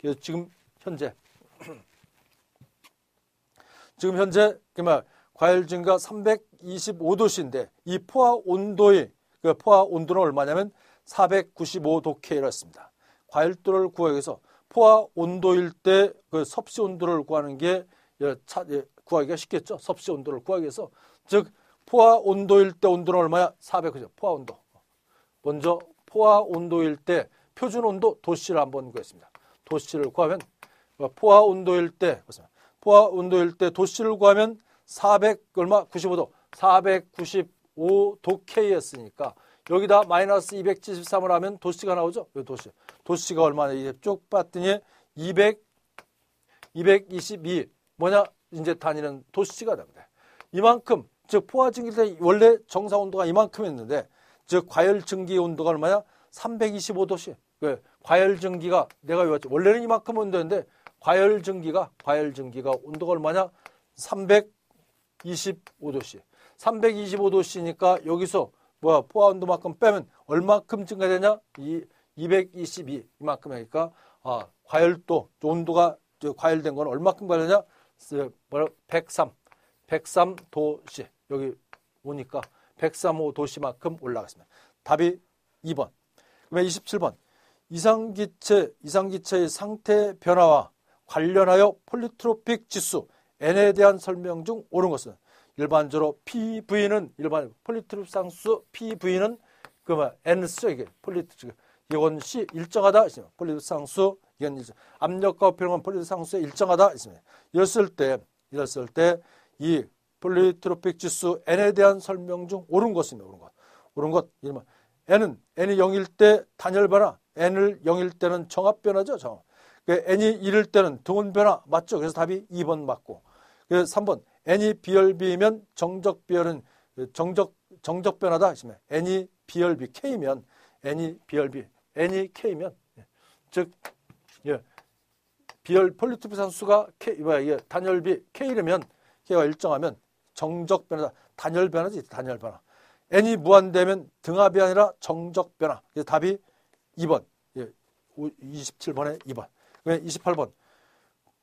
Speaker 1: 그래서 지금 현재 [clears throat] 지금 현재 그말 과열 증가 325도씨인데 이 포화 온도의 그 포화 온도는 얼마냐면 495도 K였습니다. 과열도를 구하기 위해서 포화 온도일 때 그 섭씨 온도를 구하는 게 예, 구하기가 쉽겠죠. 섭씨 온도를 구하기 위해서 즉 포화 온도일 때 온도는 얼마야? 490. 포화 온도. 먼저 포화 온도일 때 표준 온도 도씨를 한번 구했습니다. 도씨를 구하면 어, 포화 온도일 때 포화 온도일 때 도씨를 구하면 400 얼마 95도 495도 K였으니까 여기다 마이너스 273을 하면 도씨가 나오죠. 요 도씨 도씨가 얼마나 이제 쭉 봤더니 200 222 뭐냐 이제 다니는 도씨가 됩니다. 이만큼 즉 포화 증기때 원래 정상 온도가 이만큼이었는데 즉 과열 증기의 온도가 얼마냐? 325도씨. 왜? 그 과열 증기가 내가 외웠죠. 원래는 이만큼 온도인데 과열 증기가 과열 증기가 온도가 얼마냐? 325도씨. 325도씨니까 여기서 뭐야? 포화 온도만큼 빼면 얼마큼 증가되냐? 이222 이만큼 하니까 아, 과열도 온도가 과열된 건 얼마큼 가열냐103 103도씨. 그 여기 오니까 103호 도시만큼 올라갔습니다. 답이 2번. 그러면 27번. 이상기체, 이상기체의 상태 변화와 관련하여 폴리트로픽 지수 N에 대한 설명 중 옳은 것은 일반적으로 PV는 일반 폴리트롭 로 상수 PV는 그뭐 N쓰죠 이게 폴리트 이건 C 일정하다 폴리트 상수 이건 일정. 압력과 평은 폴리트 상수에 일정하다 있습니다. 이랬을 때 이랬을 때이 폴리트로픽 지수 n에 대한 설명 중 옳은 것입니다. 옳은 것. 옳은 것. 이만 뭐, n은 n이 0일 때 단열변화, n을 0일 때는 정합 변화죠. 정그 n이 1일 때는 등원 변화 맞죠. 그래서 답이 2번 맞고. 그래서 3번 n이 비열비면 정적 비열은 그 정적 정적 변화다 하시면 n이 비열비 k면 n이 비열비 n이 k면 예. 즉 예. 비열 폴리투피 산수가 k 뭐야 이게 단열비 k라면 k가 일정하면 정적 변화, 단열 변화지, 단열 변화. n이 무한대면 등합이 아니라 정적 변화. 그래서 답이 2번. 예, 27번에 2번. 28번.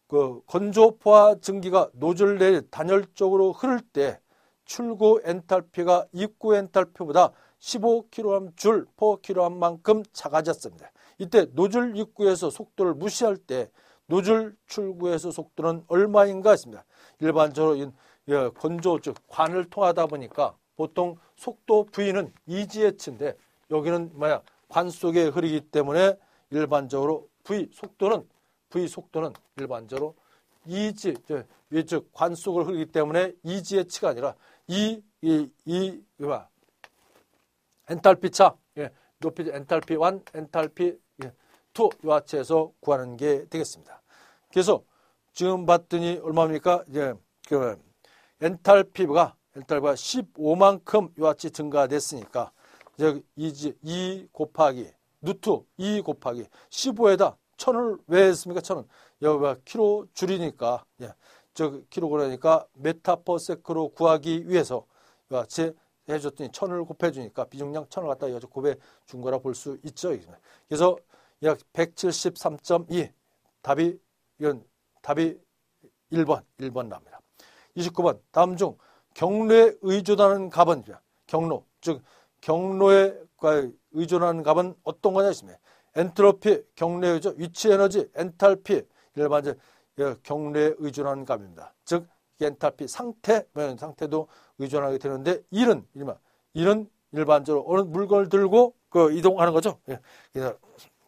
Speaker 1: 그 건조포화 증기가 노즐 내에 단열적으로 흐를 때 출구 엔탈피가 입구 엔탈피보다 15kg 줄 4kg만큼 작아졌습니다. 이때 노즐 입구에서 속도를 무시할 때 노즐 출구에서 속도는 얼마인가 했습니다. 일반적으로 예, 건조 즉 관을 통하다 보니까 보통 속도 부위는 이지에치인데 여기는 뭐야 관 속에 흐르기 때문에 일반적으로 부위 속도는 부위 속도는 일반적으로 이지 예, 즉관 속을 흐르기 때문에 이지 g 치가 아니라 이 이이봐 엔탈피 차 예, 높이 엔탈피 1 엔탈피 2요와치에서 예, 구하는 게 되겠습니다. 그래서 지금 봤더니 얼마입니까? 예, 그 엔탈피가 엔탈피가 15만큼 이와 같이 증가됐으니까 즉 2, 2 곱하기 누투2 곱하기 15에다 천을 왜 했습니까? 천은 여기가 키로 줄이니까 예. 즉 키로그램이니까 메타퍼세크로 구하기 위해서 이와 같이 해줬더니 천을 곱해주니까 비중량 천을 갖다 여자 곱해 준 거라 볼 수 있죠. 그래서 약 173.2 답이 이건 답이 1번 1번 납니다. 29번 다음 중 경로에 의존하는 값은 경로 즉 경로에 의존하는 값은 어떤 거냐 있습니다. 엔트로피 경로에 의존 위치 에너지 엔탈피 일반적 예, 경로에 의존하는 값입니다. 즉 엔탈피 상태 상태도 의존하게 되는데 일은 일반 일은 일반적으로 어느 물건을 들고 그 이동하는 거죠. 예.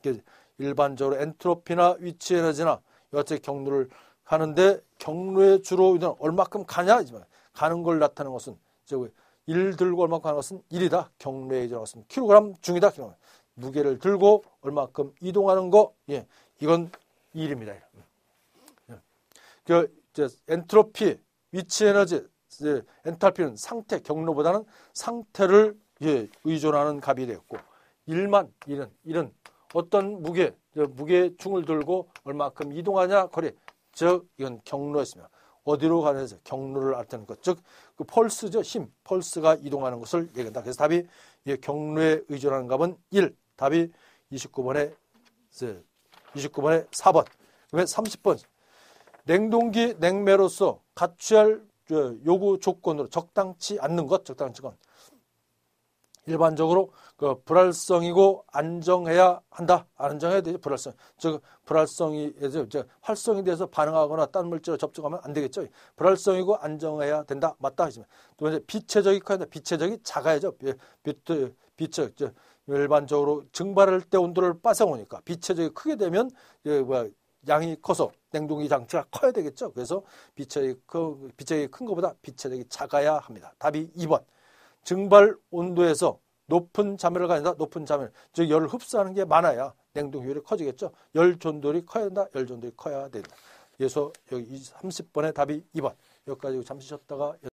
Speaker 1: 그래서 일반적으로 엔트로피나 위치 에너지나 여체 경로를 가는데 경로에 주로 얼마큼 가냐 지만 가는 걸 나타내는 것은 저기 일 들고 얼마큼 가는 것은 일이다 경로에 이전하 것은 킬로그램 중이다 킬로그램 무게를 들고 얼마큼 이동하는 거 예, 이건 일입니다. 예. 그 이제 엔트로피 위치 에너지 이제 엔탈피는 상태 경로보다는 상태를 예, 의존하는 값이 되었고 일만 일은 일은 어떤 무게 무게 중을 들고 얼마큼 이동하냐 거리 즉 이건 경로였으니 어디로 가는지 경로를 알타는 것, 즉그 펄스죠 힘, 펄스가 이동하는 것을 얘기한다. 그래서 답이 예, 경로에 의존하는 값은 1, 답이 29번에 29번에 4번, 그다음에 30번 냉동기 냉매로서 갖추할 요구 조건으로 적당치 않는 것, 적당치 건 일반적으로 그 불활성이고 안정해야 한다. 안정해야 되죠. 불활성. 즉 불활성이 즉 활성에 대해서 반응하거나 다른 물질을 접촉하면 안 되겠죠. 불활성이고 안정해야 된다. 맞다. 하지만 두 번째 비체적이 커야 된다. 비체적이 작아야죠. 비트 비체 즉 일반적으로 증발할 때 온도를 빠져오니까 비체적이 크게 되면 예, 뭐야 양이 커서 냉동기 장치가 커야 되겠죠. 그래서 비체의 큰, 비체의 큰 것보다 비체적이 작아야 합니다. 답이 2번. 증발 온도에서 높은 자멸을 가진다. 높은 자멸. 즉 열을 흡수하는 게 많아야 냉동 효율이 커지겠죠. 열 존돌이 커야 된다. 열 존돌이 커야 된다. 그래서 여기 30번의 답이 2번. 여기까지 잠시 쉬었다가